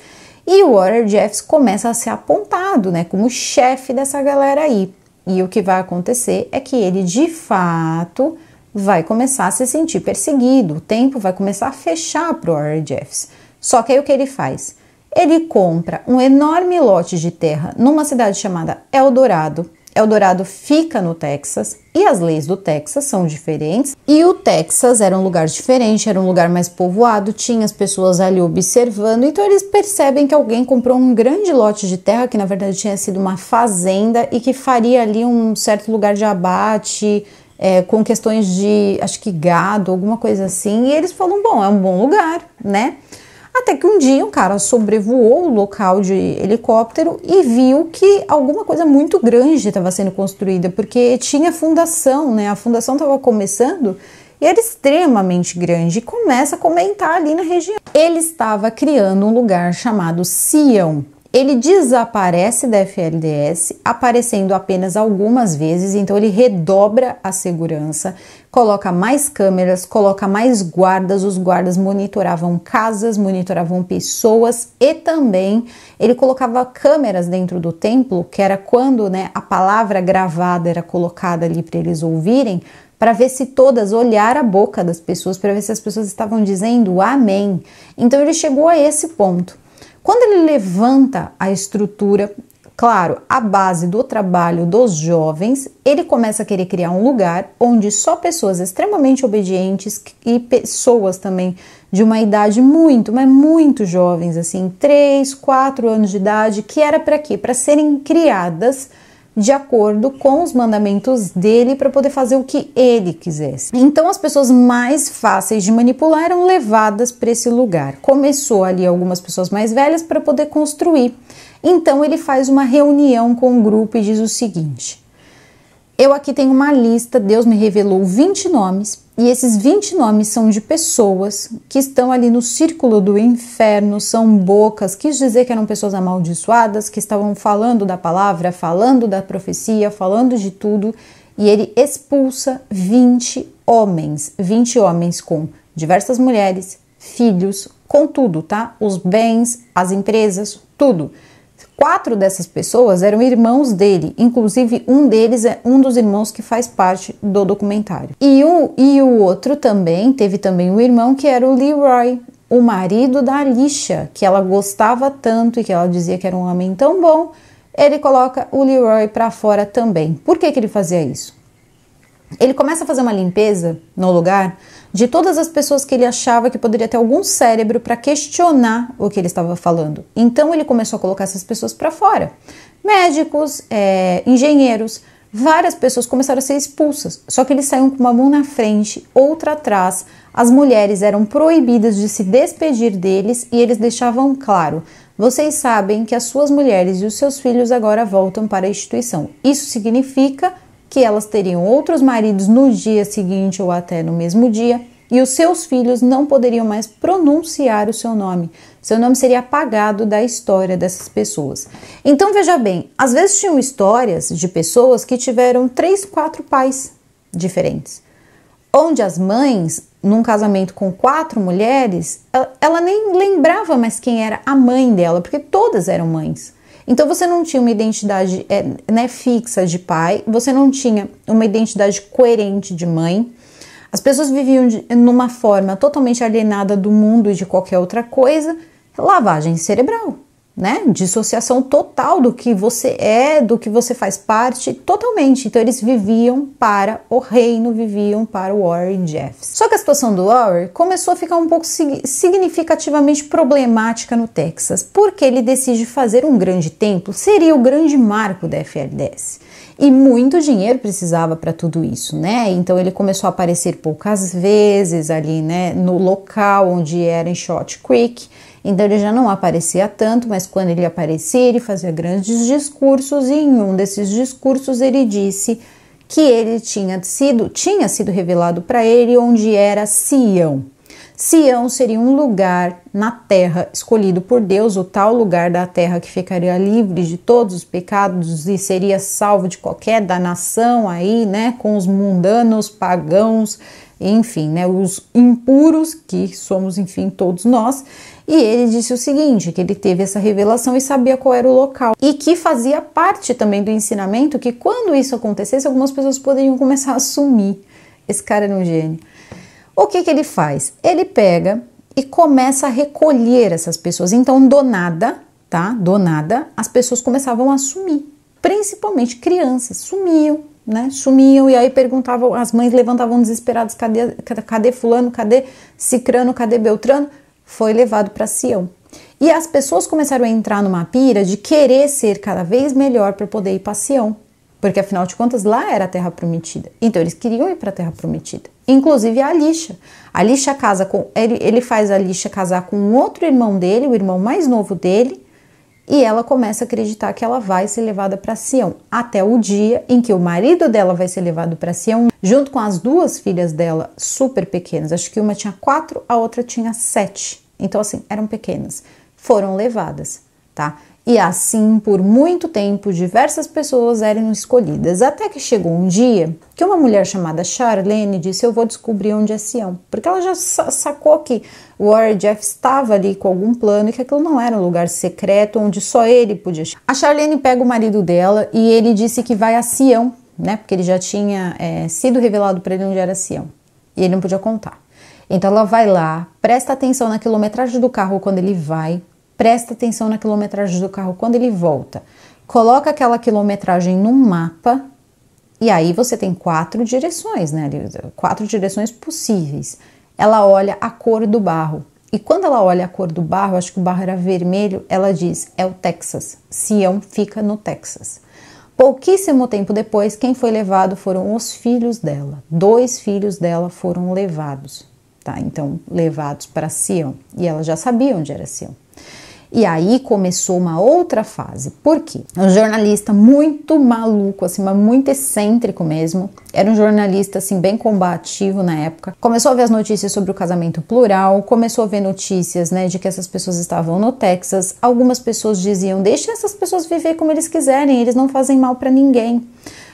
E o Warner Jeffs começa a ser apontado, né, como chefe dessa galera aí. E o que vai acontecer é que ele de fato vai começar a se sentir perseguido. O tempo vai começar a fechar para o Warner Jeffs. Só que aí o que ele faz? Ele compra um enorme lote de terra numa cidade chamada Eldorado Eldorado fica no Texas e as leis do Texas são diferentes. E o Texas era um lugar diferente, era um lugar mais povoado, tinha as pessoas ali observando. Então eles percebem que alguém comprou um grande lote de terra que na verdade tinha sido uma fazenda e que faria ali um certo lugar de abate. É, com questões de, acho que gado, alguma coisa assim, e eles falam: bom, é um bom lugar, né? Até que um dia um cara sobrevoou o local de helicóptero e viu que alguma coisa muito grande estava sendo construída, porque tinha fundação, né? A fundação estava começando e era extremamente grande e começa a comentar ali na região. Ele estava criando um lugar chamado Sião, ele desaparece da FLDS, aparecendo apenas algumas vezes, então ele redobra a segurança, coloca mais câmeras, coloca mais guardas, os guardas monitoravam casas, monitoravam pessoas e também ele colocava câmeras dentro do templo, que era quando né, a palavra gravada era colocada ali para eles ouvirem, para ver se todas olhar a boca das pessoas, para ver se as pessoas estavam dizendo amém. Então ele chegou a esse ponto. Quando ele levanta a estrutura, claro, a base do trabalho dos jovens, ele começa a querer criar um lugar onde só pessoas extremamente obedientes e pessoas também de uma idade muito, mas muito jovens, assim, 3, 4 anos de idade, que era para quê? Para serem criadas de acordo com os mandamentos dele para poder fazer o que ele quisesse. Então as pessoas mais fáceis de manipular eram levadas para esse lugar. Começou ali algumas pessoas mais velhas para poder construir. Então ele faz uma reunião com o grupo e diz o seguinte: Eu aqui tenho uma lista, Deus me revelou 20 nomes e esses 20 nomes são de pessoas que estão ali no círculo do inferno, são bocas, quis dizer que eram pessoas amaldiçoadas, que estavam falando da palavra, falando da profecia, falando de tudo, e ele expulsa 20 homens, 20 homens com diversas mulheres, filhos, com tudo, tá? Os bens, as empresas, tudo. Quatro dessas pessoas eram irmãos dele, inclusive um deles é um dos irmãos que faz parte do documentário. E o, e o outro também, teve também um irmão que era o Leroy, o marido da Alicia, que ela gostava tanto e que ela dizia que era um homem tão bom, ele coloca o Leroy para fora também. Por que, que ele fazia isso? Ele começa a fazer uma limpeza no lugar de todas as pessoas que ele achava que poderia ter algum cérebro para questionar o que ele estava falando. Então ele começou a colocar essas pessoas para fora: médicos, é, engenheiros. Várias pessoas começaram a ser expulsas, só que eles saíam com uma mão na frente, outra atrás. As mulheres eram proibidas de se despedir deles e eles deixavam claro: vocês sabem que as suas mulheres e os seus filhos agora voltam para a instituição. Isso significa que elas teriam outros maridos no dia seguinte ou até no mesmo dia, e os seus filhos não poderiam mais pronunciar o seu nome. Seu nome seria apagado da história dessas pessoas. Então veja bem, às vezes tinham histórias de pessoas que tiveram três, quatro pais diferentes, onde as mães, num casamento com quatro mulheres, ela nem lembrava mais quem era a mãe dela, porque todas eram mães. Então você não tinha uma identidade é, né, fixa de pai, você não tinha uma identidade coerente de mãe. As pessoas viviam de, numa forma totalmente alienada do mundo e de qualquer outra coisa, lavagem cerebral né? Dissociação total do que você é, do que você faz parte, totalmente. Então eles viviam para o reino, viviam para o Warren Jeffs. Só que a situação do Warren começou a ficar um pouco significativamente problemática no Texas, porque ele decide fazer um grande templo, seria o grande marco da FLDS. E muito dinheiro precisava para tudo isso, né? Então ele começou a aparecer poucas vezes ali, né, no local onde era em Shot Creek então ele já não aparecia tanto, mas quando ele aparecia, ele fazia grandes discursos e em um desses discursos ele disse que ele tinha sido tinha sido revelado para ele onde era Sião. Sião seria um lugar na terra escolhido por Deus, o tal lugar da terra que ficaria livre de todos os pecados e seria salvo de qualquer danação aí, né, com os mundanos, pagãos, enfim, né, os impuros que somos, enfim, todos nós. E ele disse o seguinte: que ele teve essa revelação e sabia qual era o local. E que fazia parte também do ensinamento que quando isso acontecesse, algumas pessoas poderiam começar a sumir. Esse cara era um gênio. O que, que ele faz? Ele pega e começa a recolher essas pessoas. Então, do nada, tá? Do nada, as pessoas começavam a sumir. Principalmente crianças, sumiam, né? Sumiam e aí perguntavam, as mães levantavam desesperadas: cadê, cadê Fulano, cadê Cicrano, cadê Beltrano? foi levado para Sião. E as pessoas começaram a entrar numa pira de querer ser cada vez melhor para poder ir para Sião, porque afinal de contas lá era a terra prometida. Então eles queriam ir para a terra prometida. Inclusive a Alixa. A Alixa casa com ele, ele faz a Alixa casar com outro irmão dele, o irmão mais novo dele, e ela começa a acreditar que ela vai ser levada para Sião, até o dia em que o marido dela vai ser levado para Sião, junto com as duas filhas dela, super pequenas. Acho que uma tinha quatro, a outra tinha sete. Então, assim, eram pequenas. Foram levadas, tá? E assim, por muito tempo, diversas pessoas eram escolhidas, até que chegou um dia que uma mulher chamada Charlene disse: Eu vou descobrir onde é Sião, porque ela já sacou que o Jeff estava ali com algum plano e que aquilo não era um lugar secreto onde só ele podia. A Charlene pega o marido dela e ele disse que vai a Sião, né? Porque ele já tinha é, sido revelado para ele onde era Sião e ele não podia contar. Então ela vai lá, presta atenção na quilometragem do carro quando ele vai, presta atenção na quilometragem do carro quando ele volta. Coloca aquela quilometragem num mapa e aí você tem quatro direções, né? Quatro direções possíveis. Ela olha a cor do barro. E quando ela olha a cor do barro, acho que o barro era vermelho, ela diz: é o Texas. Sião fica no Texas. Pouquíssimo tempo depois, quem foi levado foram os filhos dela. Dois filhos dela foram levados, tá? Então, levados para Sião. E ela já sabia onde era Sião. E aí começou uma outra fase. Por quê? Um jornalista muito maluco, assim, mas muito excêntrico mesmo. Era um jornalista assim bem combativo na época. Começou a ver as notícias sobre o casamento plural, começou a ver notícias, né, de que essas pessoas estavam no Texas. Algumas pessoas diziam: "Deixa essas pessoas viver como eles quiserem, eles não fazem mal para ninguém".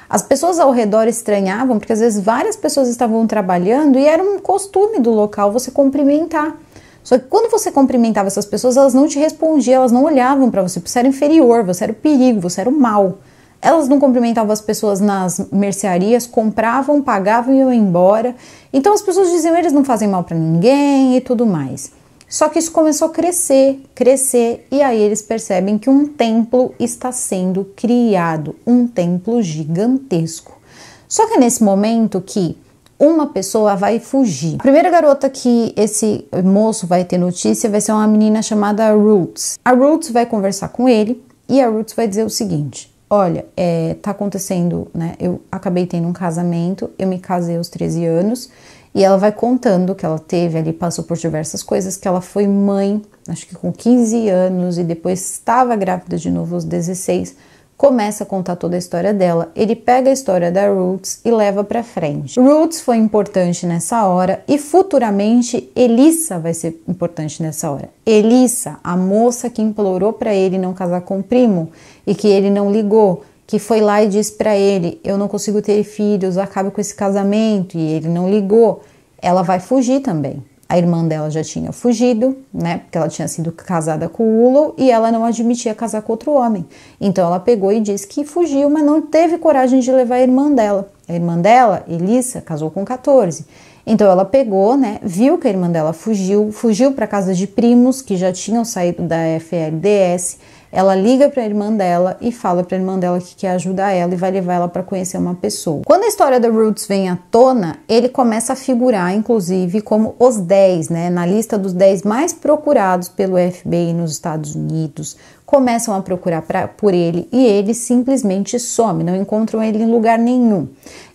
As pessoas ao redor estranhavam, porque às vezes várias pessoas estavam trabalhando e era um costume do local você cumprimentar. Só que quando você cumprimentava essas pessoas, elas não te respondiam, elas não olhavam para você, porque você era inferior, você era o perigo, você era o mal. Elas não cumprimentavam as pessoas nas mercearias, compravam, pagavam e iam embora. Então as pessoas diziam, eles não fazem mal para ninguém e tudo mais. Só que isso começou a crescer, crescer, e aí eles percebem que um templo está sendo criado, um templo gigantesco. Só que é nesse momento que uma pessoa vai fugir. A primeira garota que esse moço vai ter notícia vai ser uma menina chamada Roots. A Roots vai conversar com ele e a Roots vai dizer o seguinte: Olha, é, tá acontecendo, né? Eu acabei tendo um casamento, eu me casei aos 13 anos e ela vai contando que ela teve ali, passou por diversas coisas, que ela foi mãe, acho que com 15 anos e depois estava grávida de novo aos 16 começa a contar toda a história dela. Ele pega a história da Roots e leva para frente. Roots foi importante nessa hora e futuramente Elissa vai ser importante nessa hora. Elissa, a moça que implorou para ele não casar com o primo e que ele não ligou, que foi lá e disse para ele: "Eu não consigo ter filhos, acabe com esse casamento" e ele não ligou. Ela vai fugir também. A irmã dela já tinha fugido, né? Porque ela tinha sido casada com o Ulo e ela não admitia casar com outro homem. Então ela pegou e disse que fugiu, mas não teve coragem de levar a irmã dela. A irmã dela, Elissa, casou com 14. Então ela pegou, né? Viu que a irmã dela fugiu, fugiu para casa de primos que já tinham saído da FLDS ela liga para a irmã dela e fala para a irmã dela que quer ajudar ela e vai levar ela para conhecer uma pessoa. Quando a história da Roots vem à tona, ele começa a figurar, inclusive, como os 10, né, na lista dos 10 mais procurados pelo FBI nos Estados Unidos, começam a procurar pra, por ele e ele simplesmente some, não encontram ele em lugar nenhum.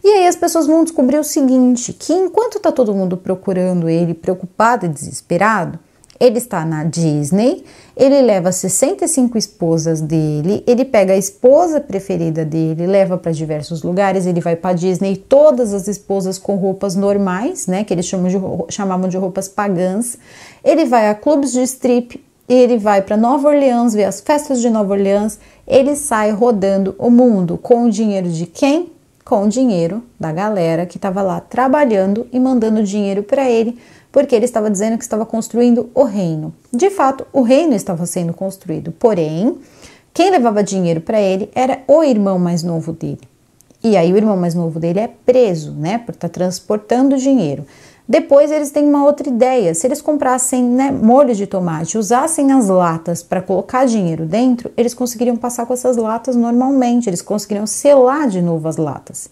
E aí as pessoas vão descobrir o seguinte, que enquanto tá todo mundo procurando ele, preocupado e desesperado, ele está na Disney, ele leva 65 esposas dele, ele pega a esposa preferida dele, leva para diversos lugares, ele vai para Disney, todas as esposas com roupas normais, né, que eles chamam de, chamavam de roupas pagãs. Ele vai a clubes de strip, ele vai para Nova Orleans ver as festas de Nova Orleans, ele sai rodando o mundo com o dinheiro de quem? Com o dinheiro da galera que estava lá trabalhando e mandando dinheiro para ele porque ele estava dizendo que estava construindo o reino. De fato, o reino estava sendo construído, porém, quem levava dinheiro para ele era o irmão mais novo dele. E aí o irmão mais novo dele é preso, né, por estar tá transportando dinheiro. Depois eles têm uma outra ideia. Se eles comprassem né, molhos de tomate, usassem as latas para colocar dinheiro dentro, eles conseguiriam passar com essas latas normalmente, eles conseguiriam selar de novo as latas.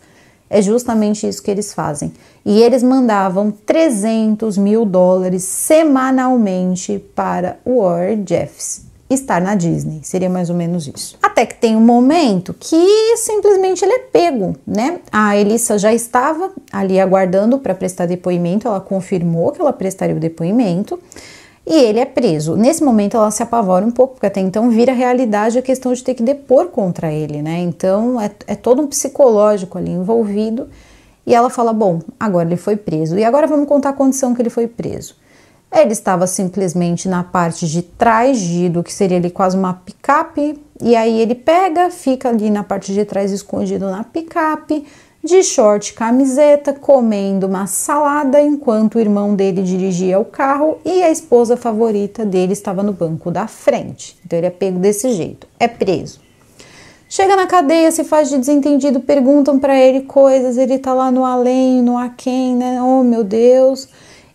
É justamente isso que eles fazem. E eles mandavam 300 mil dólares semanalmente para o Or Jeffs estar na Disney. Seria mais ou menos isso. Até que tem um momento que simplesmente ele é pego, né? A Elissa já estava ali aguardando para prestar depoimento, ela confirmou que ela prestaria o depoimento e ele é preso. Nesse momento ela se apavora um pouco, porque até então vira realidade a questão de ter que depor contra ele, né? Então é, é todo um psicológico ali envolvido. E ela fala: Bom, agora ele foi preso. E agora vamos contar a condição que ele foi preso. Ele estava simplesmente na parte de trás de, do que seria ali quase uma picape. E aí ele pega, fica ali na parte de trás escondido na picape de short e camiseta, comendo uma salada enquanto o irmão dele dirigia o carro e a esposa favorita dele estava no banco da frente. Então ele é pego desse jeito, é preso. Chega na cadeia, se faz de desentendido, perguntam para ele coisas, ele tá lá no além, no aquém, né? Oh, meu Deus.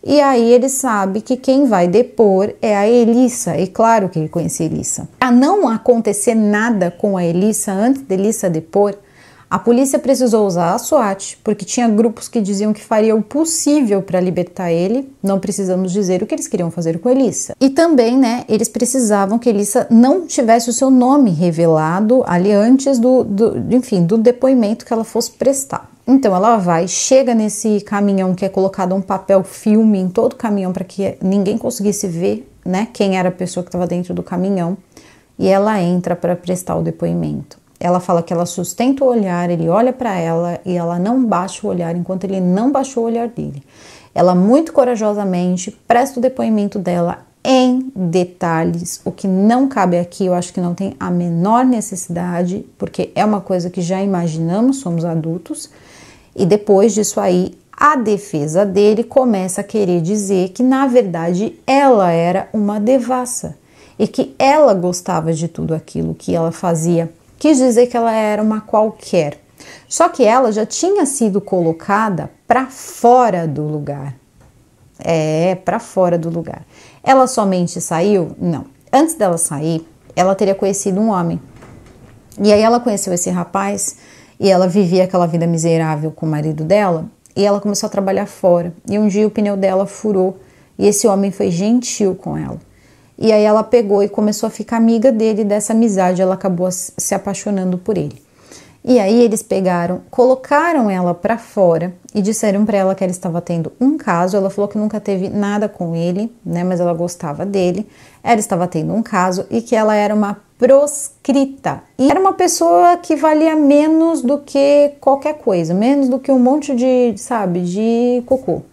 E aí ele sabe que quem vai depor é a Elissa, e claro que ele conhecia a Elissa. A não acontecer nada com a Elissa antes de Elissa depor, a polícia precisou usar a SWAT porque tinha grupos que diziam que faria o possível para libertar ele. Não precisamos dizer o que eles queriam fazer com Elissa. E também, né, eles precisavam que Elissa não tivesse o seu nome revelado ali antes do, do enfim, do depoimento que ela fosse prestar. Então ela vai, chega nesse caminhão que é colocado um papel filme em todo o caminhão para que ninguém conseguisse ver, né, quem era a pessoa que estava dentro do caminhão, e ela entra para prestar o depoimento. Ela fala que ela sustenta o olhar, ele olha para ela e ela não baixa o olhar enquanto ele não baixou o olhar dele. Ela muito corajosamente presta o depoimento dela em detalhes, o que não cabe aqui, eu acho que não tem a menor necessidade, porque é uma coisa que já imaginamos, somos adultos. E depois disso aí, a defesa dele começa a querer dizer que na verdade ela era uma devassa e que ela gostava de tudo aquilo que ela fazia quis dizer que ela era uma qualquer. Só que ela já tinha sido colocada para fora do lugar. É, para fora do lugar. Ela somente saiu? Não. Antes dela sair, ela teria conhecido um homem. E aí ela conheceu esse rapaz e ela vivia aquela vida miserável com o marido dela e ela começou a trabalhar fora. E um dia o pneu dela furou e esse homem foi gentil com ela. E aí ela pegou e começou a ficar amiga dele, dessa amizade ela acabou se apaixonando por ele. E aí eles pegaram, colocaram ela para fora e disseram para ela que ela estava tendo um caso. Ela falou que nunca teve nada com ele, né, mas ela gostava dele. Ela estava tendo um caso e que ela era uma proscrita. E era uma pessoa que valia menos do que qualquer coisa, menos do que um monte de, sabe, de cocô.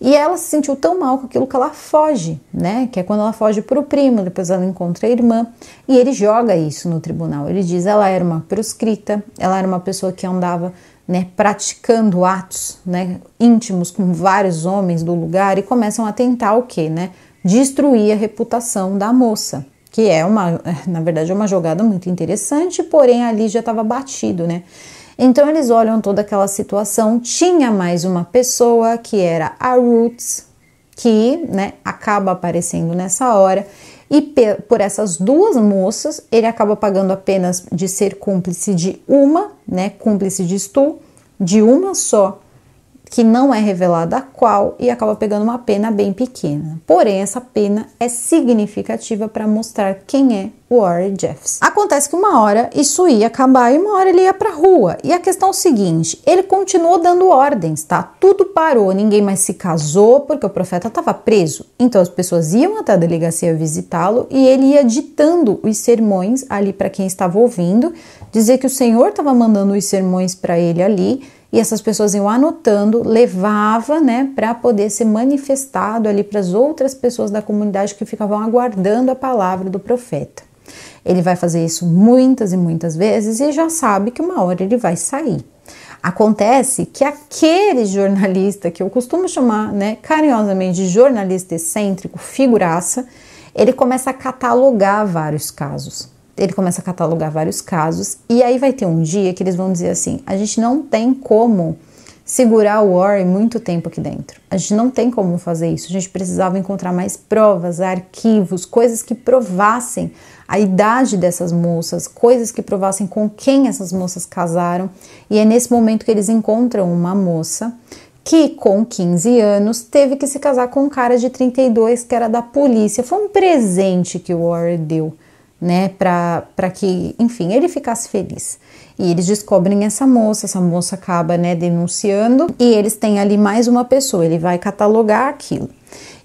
E ela se sentiu tão mal com aquilo que ela foge, né? Que é quando ela foge para o primo, depois ela encontra a irmã e ele joga isso no tribunal. Ele diz: ela era uma proscrita, ela era uma pessoa que andava, né, praticando atos, né, íntimos com vários homens do lugar e começam a tentar o quê, né? Destruir a reputação da moça, que é uma, na verdade, é uma jogada muito interessante, porém ali já estava batido, né? Então eles olham toda aquela situação. Tinha mais uma pessoa que era a Roots, que né, acaba aparecendo nessa hora. E por essas duas moças, ele acaba pagando apenas de ser cúmplice de uma, né, cúmplice de Stu, de uma só que não é revelada qual e acaba pegando uma pena bem pequena. Porém, essa pena é significativa para mostrar quem é o Warren Jeffs. Acontece que uma hora isso ia acabar e uma hora ele ia para rua. E a questão é o seguinte, ele continuou dando ordens, tá? Tudo parou, ninguém mais se casou porque o profeta estava preso. Então as pessoas iam até a delegacia visitá-lo e ele ia ditando os sermões ali para quem estava ouvindo, dizer que o Senhor estava mandando os sermões para ele ali e essas pessoas iam anotando, levava, né, para poder ser manifestado ali para as outras pessoas da comunidade que ficavam aguardando a palavra do profeta. Ele vai fazer isso muitas e muitas vezes e já sabe que uma hora ele vai sair. Acontece que aquele jornalista que eu costumo chamar, né, carinhosamente de jornalista excêntrico, figuraça, ele começa a catalogar vários casos ele começa a catalogar vários casos, e aí vai ter um dia que eles vão dizer assim: a gente não tem como segurar o Warren muito tempo aqui dentro. A gente não tem como fazer isso. A gente precisava encontrar mais provas, arquivos, coisas que provassem a idade dessas moças, coisas que provassem com quem essas moças casaram. E é nesse momento que eles encontram uma moça que com 15 anos teve que se casar com um cara de 32 que era da polícia. Foi um presente que o Warren deu né, para que, enfim, ele ficasse feliz. E eles descobrem essa moça, essa moça acaba, né, denunciando e eles têm ali mais uma pessoa, ele vai catalogar aquilo.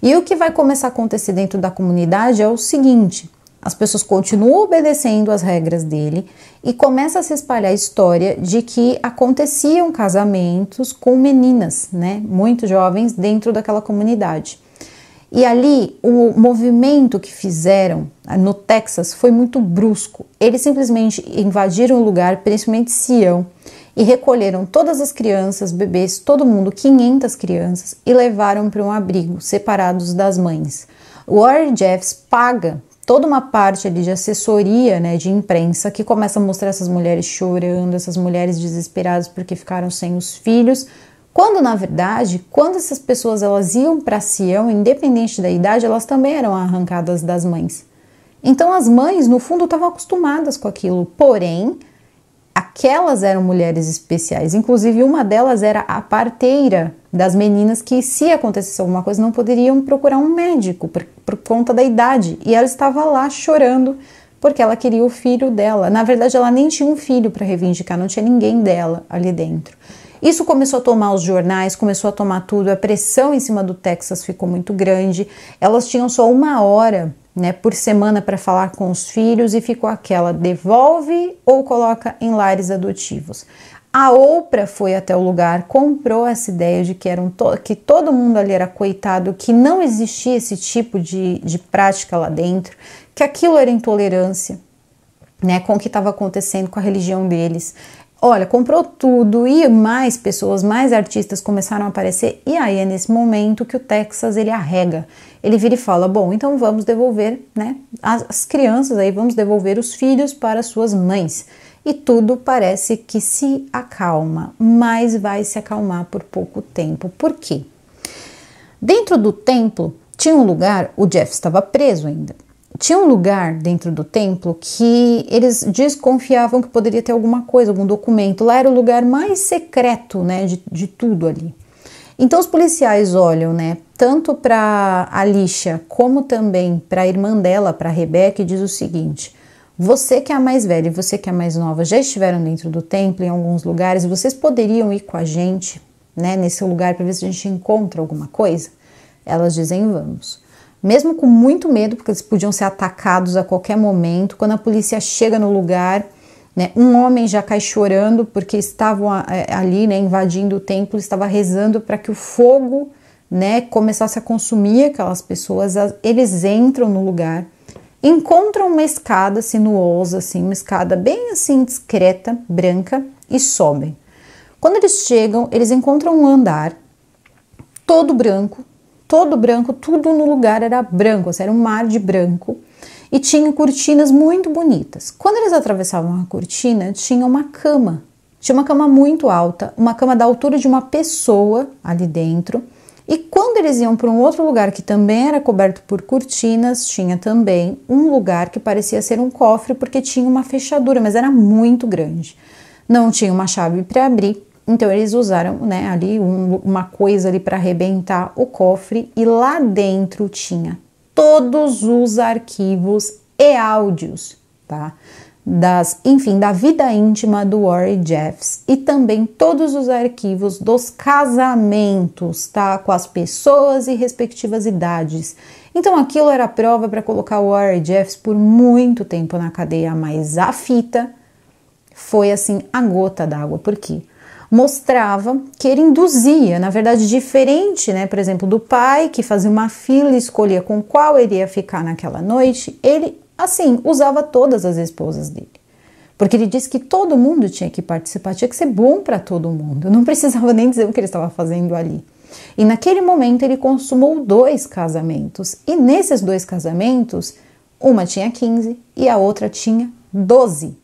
E o que vai começar a acontecer dentro da comunidade é o seguinte: as pessoas continuam obedecendo às regras dele e começa a se espalhar a história de que aconteciam casamentos com meninas, né, muito jovens dentro daquela comunidade. E ali o movimento que fizeram ah, no Texas foi muito brusco. Eles simplesmente invadiram o lugar, principalmente Sião, e recolheram todas as crianças, bebês, todo mundo, 500 crianças, e levaram para um abrigo, separados das mães. O Warren Jeffs paga toda uma parte ali de assessoria, né, de imprensa, que começa a mostrar essas mulheres chorando, essas mulheres desesperadas porque ficaram sem os filhos, quando na verdade, quando essas pessoas elas iam para Sião, independente da idade, elas também eram arrancadas das mães. Então as mães, no fundo, estavam acostumadas com aquilo. Porém, aquelas eram mulheres especiais. Inclusive, uma delas era a parteira das meninas que, se acontecesse alguma coisa, não poderiam procurar um médico por, por conta da idade. E ela estava lá chorando porque ela queria o filho dela. Na verdade, ela nem tinha um filho para reivindicar, não tinha ninguém dela ali dentro. Isso começou a tomar os jornais, começou a tomar tudo, a pressão em cima do Texas ficou muito grande. Elas tinham só uma hora né, por semana para falar com os filhos e ficou aquela devolve ou coloca em lares adotivos. A Oprah foi até o lugar, comprou essa ideia de que, eram to que todo mundo ali era coitado, que não existia esse tipo de, de prática lá dentro, que aquilo era intolerância, né, com o que estava acontecendo com a religião deles. Olha, comprou tudo e mais pessoas, mais artistas começaram a aparecer e aí é nesse momento que o Texas ele arrega. Ele vira e fala: "Bom, então vamos devolver, né, as, as crianças aí, vamos devolver os filhos para suas mães". E tudo parece que se acalma, mas vai se acalmar por pouco tempo. Por quê? Dentro do templo tinha um lugar, o Jeff estava preso ainda tinha um lugar dentro do templo que eles desconfiavam que poderia ter alguma coisa, algum documento. Lá era o lugar mais secreto, né, de, de tudo ali. Então os policiais olham, né, tanto para Alicia como também para a irmã dela, para Rebeca, e diz o seguinte: você que é a mais velha e você que é a mais nova já estiveram dentro do templo em alguns lugares, vocês poderiam ir com a gente, né, nesse lugar para ver se a gente encontra alguma coisa? Elas dizem: "Vamos" mesmo com muito medo, porque eles podiam ser atacados a qualquer momento. Quando a polícia chega no lugar, né, um homem já cai chorando porque estavam é, ali né, invadindo o templo, estava rezando para que o fogo né, começasse a consumir aquelas pessoas. Eles entram no lugar, encontram uma escada sinuosa, assim, uma escada bem assim discreta, branca, e sobem. Quando eles chegam, eles encontram um andar todo branco, todo branco, tudo no lugar era branco, era um mar de branco. E tinha cortinas muito bonitas. Quando eles atravessavam a cortina, tinha uma cama. Tinha uma cama muito alta, uma cama da altura de uma pessoa ali dentro. E quando eles iam para um outro lugar que também era coberto por cortinas, tinha também um lugar que parecia ser um cofre porque tinha uma fechadura, mas era muito grande. Não tinha uma chave para abrir. Então eles usaram, né, ali um, uma coisa ali para arrebentar o cofre e lá dentro tinha todos os arquivos e áudios, tá? Das, enfim, da vida íntima do Warren Jeffs e também todos os arquivos dos casamentos, tá? Com as pessoas e respectivas idades. Então aquilo era prova para colocar o Warren Jeffs por muito tempo na cadeia, mas a fita foi assim a gota d'água, porque quê? mostrava que ele induzia, na verdade, diferente, né? Por exemplo, do pai que fazia uma fila e escolhia com qual ele ia ficar naquela noite, ele assim usava todas as esposas dele. Porque ele disse que todo mundo tinha que participar, tinha que ser bom para todo mundo. Eu não precisava nem dizer o que ele estava fazendo ali. E naquele momento ele consumou dois casamentos. E nesses dois casamentos, uma tinha 15 e a outra tinha 12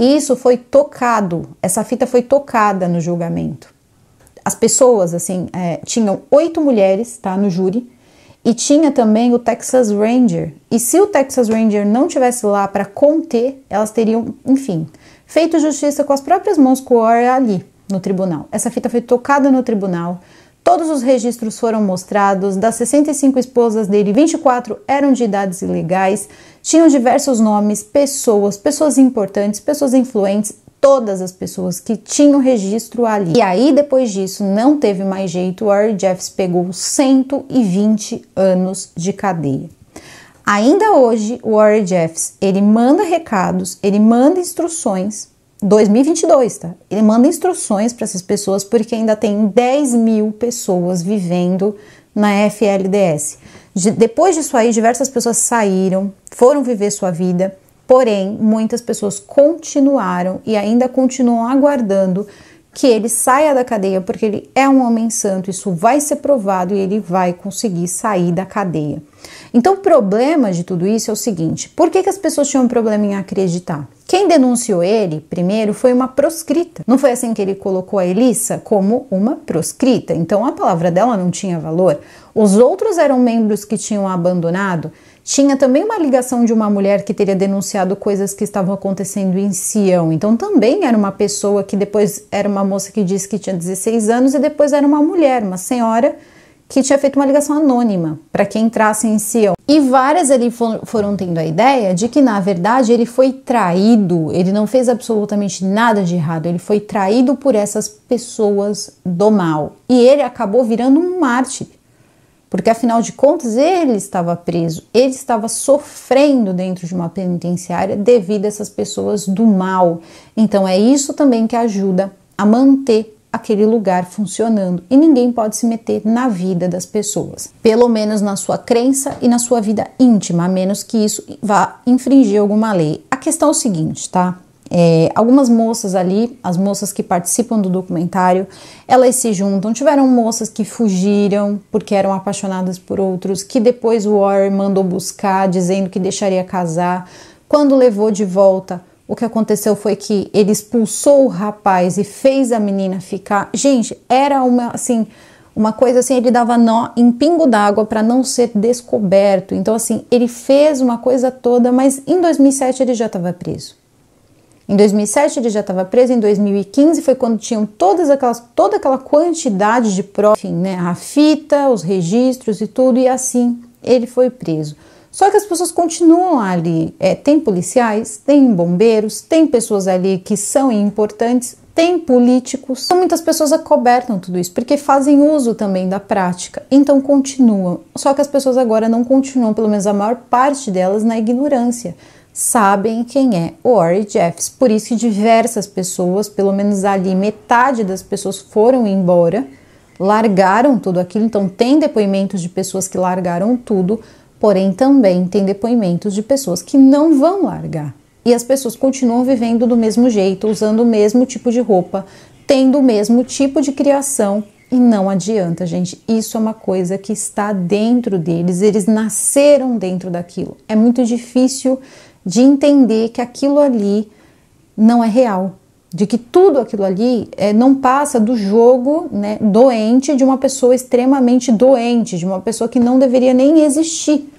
e isso foi tocado, essa fita foi tocada no julgamento. As pessoas, assim, é, tinham oito mulheres, tá, no júri, e tinha também o Texas Ranger. E se o Texas Ranger não tivesse lá para conter, elas teriam, enfim, feito justiça com as próprias mãos com o ali no tribunal. Essa fita foi tocada no tribunal. Todos os registros foram mostrados, das 65 esposas dele, 24 eram de idades ilegais, tinham diversos nomes, pessoas, pessoas importantes, pessoas influentes, todas as pessoas que tinham registro ali. E aí, depois disso, não teve mais jeito. O Harry Jeffs pegou 120 anos de cadeia. Ainda hoje, o Harry Jeffs, ele manda recados, ele manda instruções 2022, tá? Ele manda instruções para essas pessoas porque ainda tem 10 mil pessoas vivendo na FLDS. depois disso aí, diversas pessoas saíram, foram viver sua vida, porém, muitas pessoas continuaram e ainda continuam aguardando que ele saia da cadeia, porque ele é um homem santo, isso vai ser provado e ele vai conseguir sair da cadeia. Então, o problema de tudo isso é o seguinte: por que, que as pessoas tinham um problema em acreditar? Quem denunciou ele primeiro foi uma proscrita. Não foi assim que ele colocou a Elissa como uma proscrita. Então, a palavra dela não tinha valor. Os outros eram membros que tinham abandonado tinha também uma ligação de uma mulher que teria denunciado coisas que estavam acontecendo em Sião. Então também era uma pessoa que depois era uma moça que disse que tinha 16 anos e depois era uma mulher, uma senhora que tinha feito uma ligação anônima para que entrasse em Sião. E várias ali foram tendo a ideia de que, na verdade, ele foi traído, ele não fez absolutamente nada de errado, ele foi traído por essas pessoas do mal. E ele acabou virando um mártir porque afinal de contas ele estava preso, ele estava sofrendo dentro de uma penitenciária devido a essas pessoas do mal. Então é isso também que ajuda a manter aquele lugar funcionando e ninguém pode se meter na vida das pessoas, pelo menos na sua crença e na sua vida íntima, a menos que isso vá infringir alguma lei. A questão é o seguinte, tá? É, algumas moças ali, as moças que participam do documentário, elas se juntam. Tiveram moças que fugiram porque eram apaixonadas por outros, que depois o Warren mandou buscar, dizendo que deixaria casar. Quando levou de volta, o que aconteceu foi que ele expulsou o rapaz e fez a menina ficar. Gente, era uma assim, uma coisa assim, ele dava nó em pingo d'água para não ser descoberto. Então assim, ele fez uma coisa toda, mas em 2007 ele já estava preso. Em 2007 ele já estava preso, em 2015 foi quando tinham todas aquelas, toda aquela quantidade de provas, enfim, né, a fita, os registros e tudo, e assim ele foi preso. Só que as pessoas continuam ali. É, tem policiais, tem bombeiros, tem pessoas ali que são importantes, tem políticos. Então, muitas pessoas acobertam tudo isso porque fazem uso também da prática. Então continuam. Só que as pessoas agora não continuam, pelo menos a maior parte delas, na ignorância sabem quem é o Ori Jeffs. Por isso que diversas pessoas, pelo menos ali metade das pessoas foram embora, largaram tudo aquilo. Então tem depoimentos de pessoas que largaram tudo, porém também tem depoimentos de pessoas que não vão largar. E as pessoas continuam vivendo do mesmo jeito, usando o mesmo tipo de roupa, tendo o mesmo tipo de criação, e não adianta, gente. Isso é uma coisa que está dentro deles. Eles nasceram dentro daquilo. É muito difícil de entender que aquilo ali não é real, de que tudo aquilo ali é, não passa do jogo né, doente de uma pessoa extremamente doente, de uma pessoa que não deveria nem existir.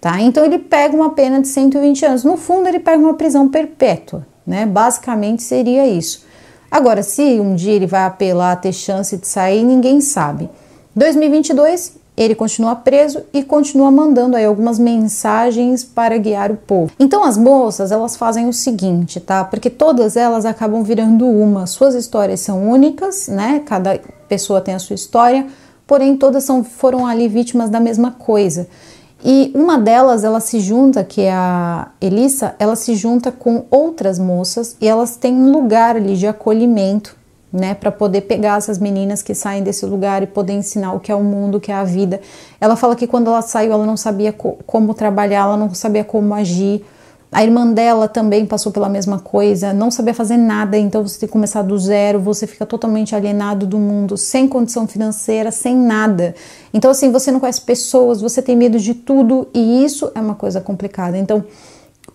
Tá? Então ele pega uma pena de 120 anos. No fundo, ele pega uma prisão perpétua. Né? Basicamente seria isso. Agora, se um dia ele vai apelar a ter chance de sair, ninguém sabe. 2022 ele continua preso e continua mandando aí algumas mensagens para guiar o povo. Então as moças, elas fazem o seguinte, tá? Porque todas elas acabam virando uma. Suas histórias são únicas, né? Cada pessoa tem a sua história, porém todas são, foram ali vítimas da mesma coisa. E uma delas, ela se junta, que é a Elissa, ela se junta com outras moças e elas têm um lugar ali de acolhimento né, para poder pegar essas meninas que saem desse lugar e poder ensinar o que é o mundo, o que é a vida. Ela fala que quando ela saiu, ela não sabia co como trabalhar, ela não sabia como agir. A irmã dela também passou pela mesma coisa, não sabia fazer nada, então você tem que começar do zero, você fica totalmente alienado do mundo, sem condição financeira, sem nada. Então, assim, você não conhece pessoas, você tem medo de tudo, e isso é uma coisa complicada. Então,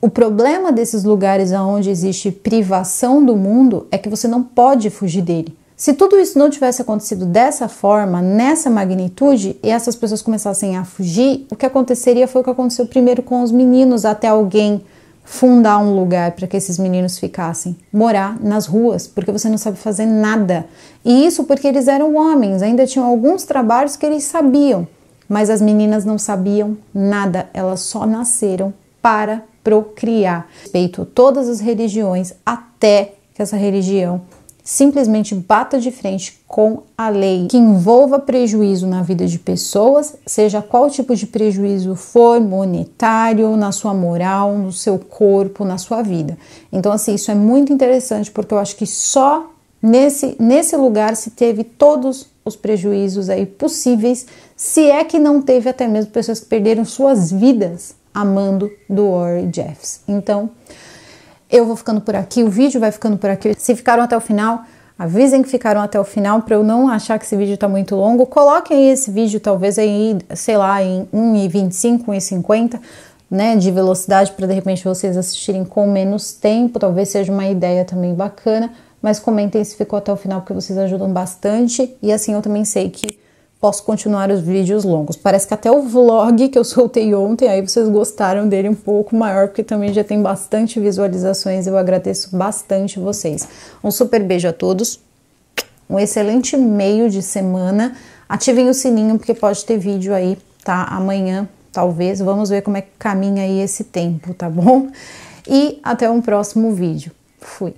o problema desses lugares onde existe privação do mundo é que você não pode fugir dele. Se tudo isso não tivesse acontecido dessa forma, nessa magnitude, e essas pessoas começassem a fugir, o que aconteceria foi o que aconteceu primeiro com os meninos, até alguém fundar um lugar para que esses meninos ficassem, morar nas ruas, porque você não sabe fazer nada. E isso porque eles eram homens, ainda tinham alguns trabalhos que eles sabiam, mas as meninas não sabiam nada, elas só nasceram para procriar. Respeito todas as religiões até que essa religião simplesmente bata de frente com a lei que envolva prejuízo na vida de pessoas, seja qual tipo de prejuízo for, monetário, na sua moral, no seu corpo, na sua vida. Então, assim, isso é muito interessante porque eu acho que só nesse, nesse lugar se teve todos os prejuízos aí possíveis, se é que não teve até mesmo pessoas que perderam suas vidas amando do Warren Jeffs. Então, eu vou ficando por aqui, o vídeo vai ficando por aqui. Se ficaram até o final, avisem que ficaram até o final para eu não achar que esse vídeo está muito longo. Coloquem aí esse vídeo talvez aí, sei lá, em 1,25, 1,50. Né, de velocidade para de repente vocês assistirem com menos tempo, talvez seja uma ideia também bacana, mas comentem se ficou até o final porque vocês ajudam bastante e assim eu também sei que posso continuar os vídeos longos. Parece que até o vlog que eu soltei ontem, aí vocês gostaram dele um pouco maior, porque também já tem bastante visualizações. Eu agradeço bastante vocês. Um super beijo a todos. Um excelente meio de semana. Ativem o sininho porque pode ter vídeo aí, tá? Amanhã, talvez. Vamos ver como é que caminha aí esse tempo, tá bom? E até um próximo vídeo. Fui.